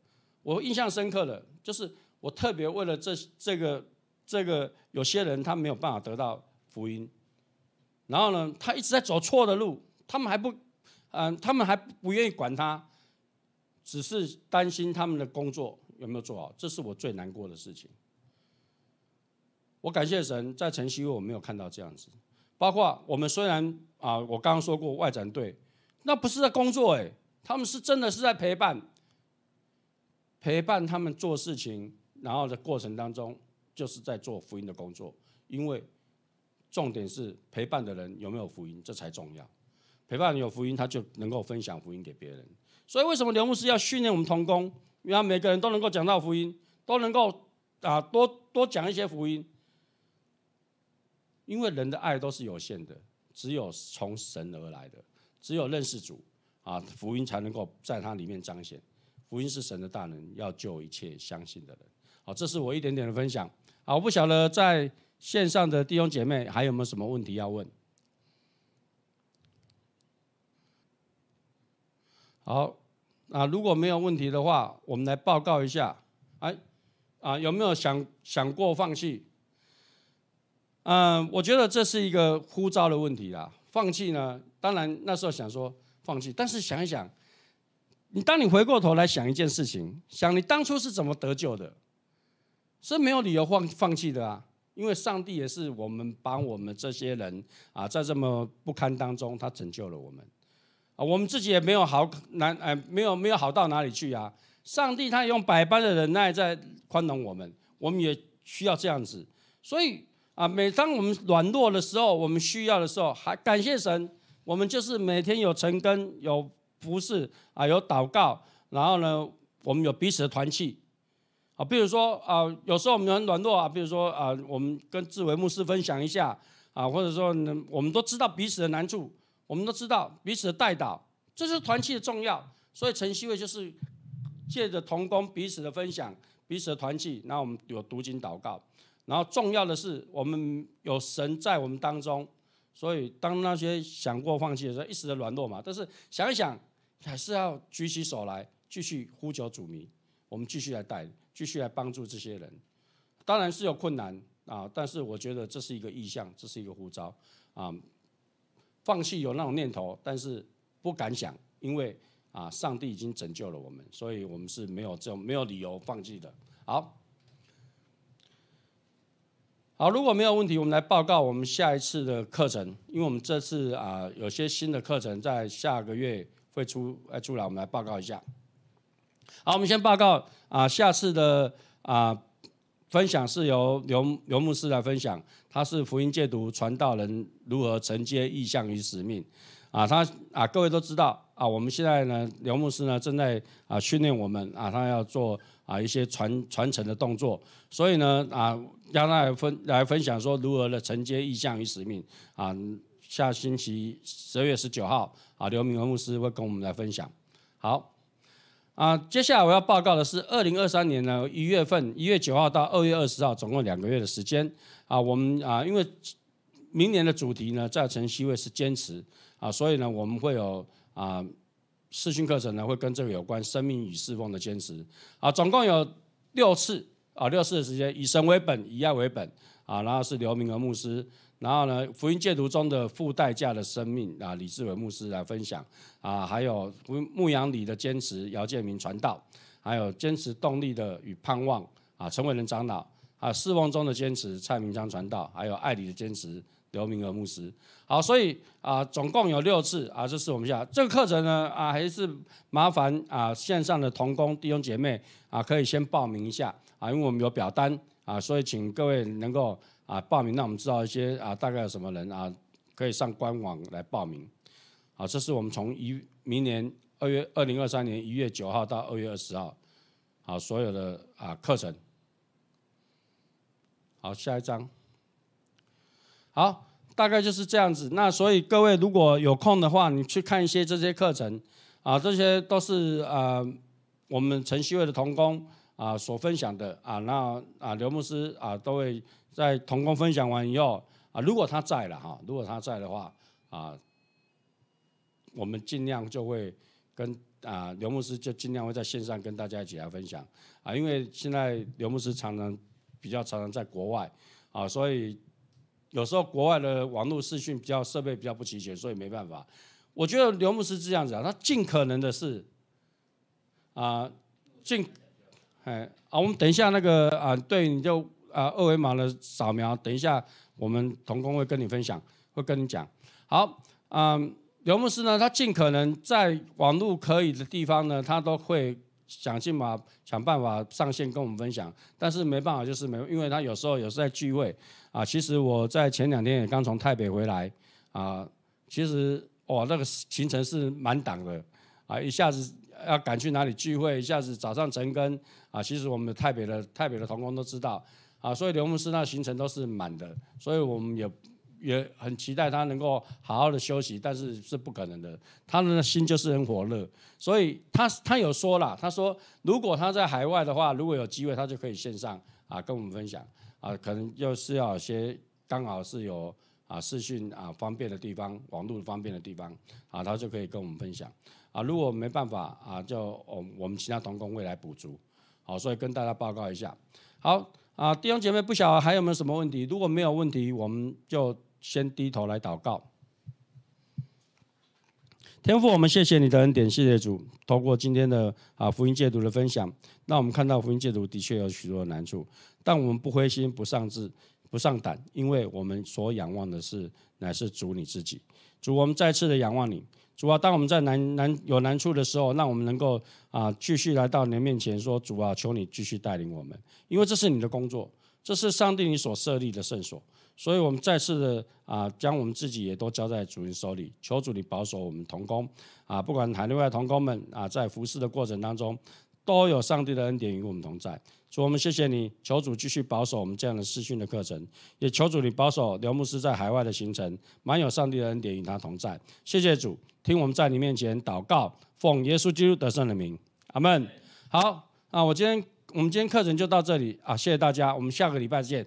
我印象深刻的，就是我特别为了这这个这个有些人他没有办法得到福音，然后呢，他一直在走错的路，他们还不，嗯，他们还不愿意管他，只是担心他们的工作有没有做好，这是我最难过的事情。我感谢神，在晨曦，我没有看到这样子。包括我们虽然啊，我刚刚说过外展队，那不是在工作，哎，他们是真的是在陪伴。陪伴他们做事情，然后的过程当中，就是在做福音的工作。因为重点是陪伴的人有没有福音，这才重要。陪伴有福音，他就能够分享福音给别人。所以，为什么刘牧师要训练我们同工？因为每个人都能够讲到福音，都能够啊多多讲一些福音。因为人的爱都是有限的，只有从神而来的，只有认识主啊，福音才能够在它里面彰显。福音是神的大能，要救一切相信的人。好，这是我一点点的分享。好，我不晓得在线上的弟兄姐妹还有没有什么问题要问。好，啊，如果没有问题的话，我们来报告一下。哎，啊，有没有想想过放弃？嗯，我觉得这是一个呼召的问题啦。放弃呢，当然那时候想说放弃，但是想一想。你当你回过头来想一件事情，想你当初是怎么得救的，是没有理由放放弃的啊！因为上帝也是我们帮我们这些人啊，在这么不堪当中，他拯救了我们啊！我们自己也没有好难哎，没有没有好到哪里去啊！上帝他用百般的忍耐在宽容我们，我们也需要这样子。所以啊，每当我们软弱的时候，我们需要的时候，还感谢神，我们就是每天有成根有。服饰啊，有祷告，然后呢，我们有彼此的团契啊，比如说啊，有时候我们有软弱啊，比如说啊，我们跟志伟牧师分享一下啊，或者说呢，我们都知道彼此的难处，我们都知道彼此的代祷，这就是团契的重要。所以晨曦会就是借着同工彼此的分享、彼此的团契，然后我们有读经祷告，然后重要的是我们有神在我们当中，所以当那些想过放弃的时候，一时的软弱嘛，但是想一想。还是要举起手来，继续呼求主民，我们继续来带，继续来帮助这些人。当然是有困难啊，但是我觉得这是一个意向，这是一个呼召啊。放弃有那种念头，但是不敢想，因为啊，上帝已经拯救了我们，所以我们是没有这种没有理由放弃的。好，好，如果没有问题，我们来报告我们下一次的课程，因为我们这次啊有些新的课程在下个月。会出啊出来，我们来报告一下。好，我们先报告啊，下次的啊分享是由刘刘牧师来分享，他是福音戒毒传道人如何承接意向与使命啊。他啊，各位都知道啊，我们现在呢，刘牧师呢正在啊训练我们啊，他要做啊一些传传承的动作，所以呢啊，让他来分来分享说如何的承接意向与使命啊。下星期十二月十九号啊，刘明文牧师会跟我们来分享。好，啊，接下来我要报告的是二零二三年呢一月份，一月九号到二月二十号，总共两个月的时间啊。我们啊，因为明年的主题呢，在晨曦会是坚持啊，所以呢，我们会有啊，试训课程呢会跟这个有关，生命与侍奉的坚持啊，总共有六次啊，六次的时间，以神为本，以爱为本啊，然后是刘明和牧师。然后呢，《福音戒读》中的付代价的生命啊，李志伟牧师来分享啊，还有牧牧羊里的坚持，姚建明传道，还有坚持动力的与盼望啊，陈伟仁长老啊，失望中的坚持，蔡明章传道，还有爱礼的坚持，刘明娥牧师。好，所以啊，总共有六次啊，这是我们下这个课程呢啊，还是麻烦啊线上的同工弟兄姐妹啊，可以先报名一下啊，因为我们有表单啊，所以请各位能够。啊，报名那我们知道一些啊，大概有什么人啊，可以上官网来报名。啊，这是我们从一明年二月二零二三年一月九号到二月二十号，好，所有的啊课程。好，下一章。好，大概就是这样子。那所以各位如果有空的话，你去看一些这些课程。啊，这些都是啊，我们陈希慧的同工啊所分享的啊，那啊刘牧师啊都会。在同工分享完以后啊，如果他在了哈，如果他在的话啊，我们尽量就会跟啊刘牧师就尽量会在线上跟大家一起来分享啊，因为现在刘牧师常常比较常常在国外啊，所以有时候国外的网络视讯比较设备比较不齐全，所以没办法。我觉得刘牧师这样子啊，他尽可能的是啊尽哎啊，我们等一下那个啊，对你就。啊，二维码的扫描，等一下我们童工会跟你分享，会跟你讲。好，嗯，刘牧师呢，他尽可能在网络可以的地方呢，他都会想尽法想办法上线跟我们分享。但是没办法，就是没，因为他有时候有时在聚会啊。其实我在前两天也刚从台北回来啊，其实哇，那个行程是满档的啊，一下子要赶去哪里聚会，一下子早上晨更啊。其实我们台北的台北的童工都知道。啊，所以刘牧师那行程都是满的，所以我们也也很期待他能够好好的休息，但是是不可能的，他的心就是很火热，所以他他有说了，他说如果他在海外的话，如果有机会，他就可以线上啊跟我们分享啊，可能就是要些刚好是有啊视讯啊方便的地方，网络方便的地方啊，他就可以跟我们分享啊，如果没办法啊，就我我们其他同工未来补足，好，所以跟大家报告一下，好。啊，弟兄姐妹，不晓得还有没有什么问题？如果没有问题，我们就先低头来祷告。天父，我们谢谢你的恩典，谢谢主。通过今天的啊福音戒读的分享，让我们看到福音戒读的确有许多的难处，但我们不灰心，不上志，不上胆，因为我们所仰望的是乃是主你自己。主，我们再次的仰望你。主啊，当我们在难难有难处的时候，让我们能够啊继续来到你的面前，说主啊，求你继续带领我们，因为这是你的工作，这是上帝你所设立的圣所，所以我们再次的啊将我们自己也都交在主人手里，求主你保守我们同工啊，不管海内外同工们啊在服侍的过程当中。都有上帝的恩典与我们同在，所以我们谢谢你，求主继续保守我们这样的试训的课程，也求主你保守刘牧师在海外的行程，满有上帝的恩典与他同在。谢谢主，听我们在你面前祷告，奉耶稣基督得胜的名，阿门。好，啊，我今天我们今天课程就到这里啊，谢谢大家，我们下个礼拜见。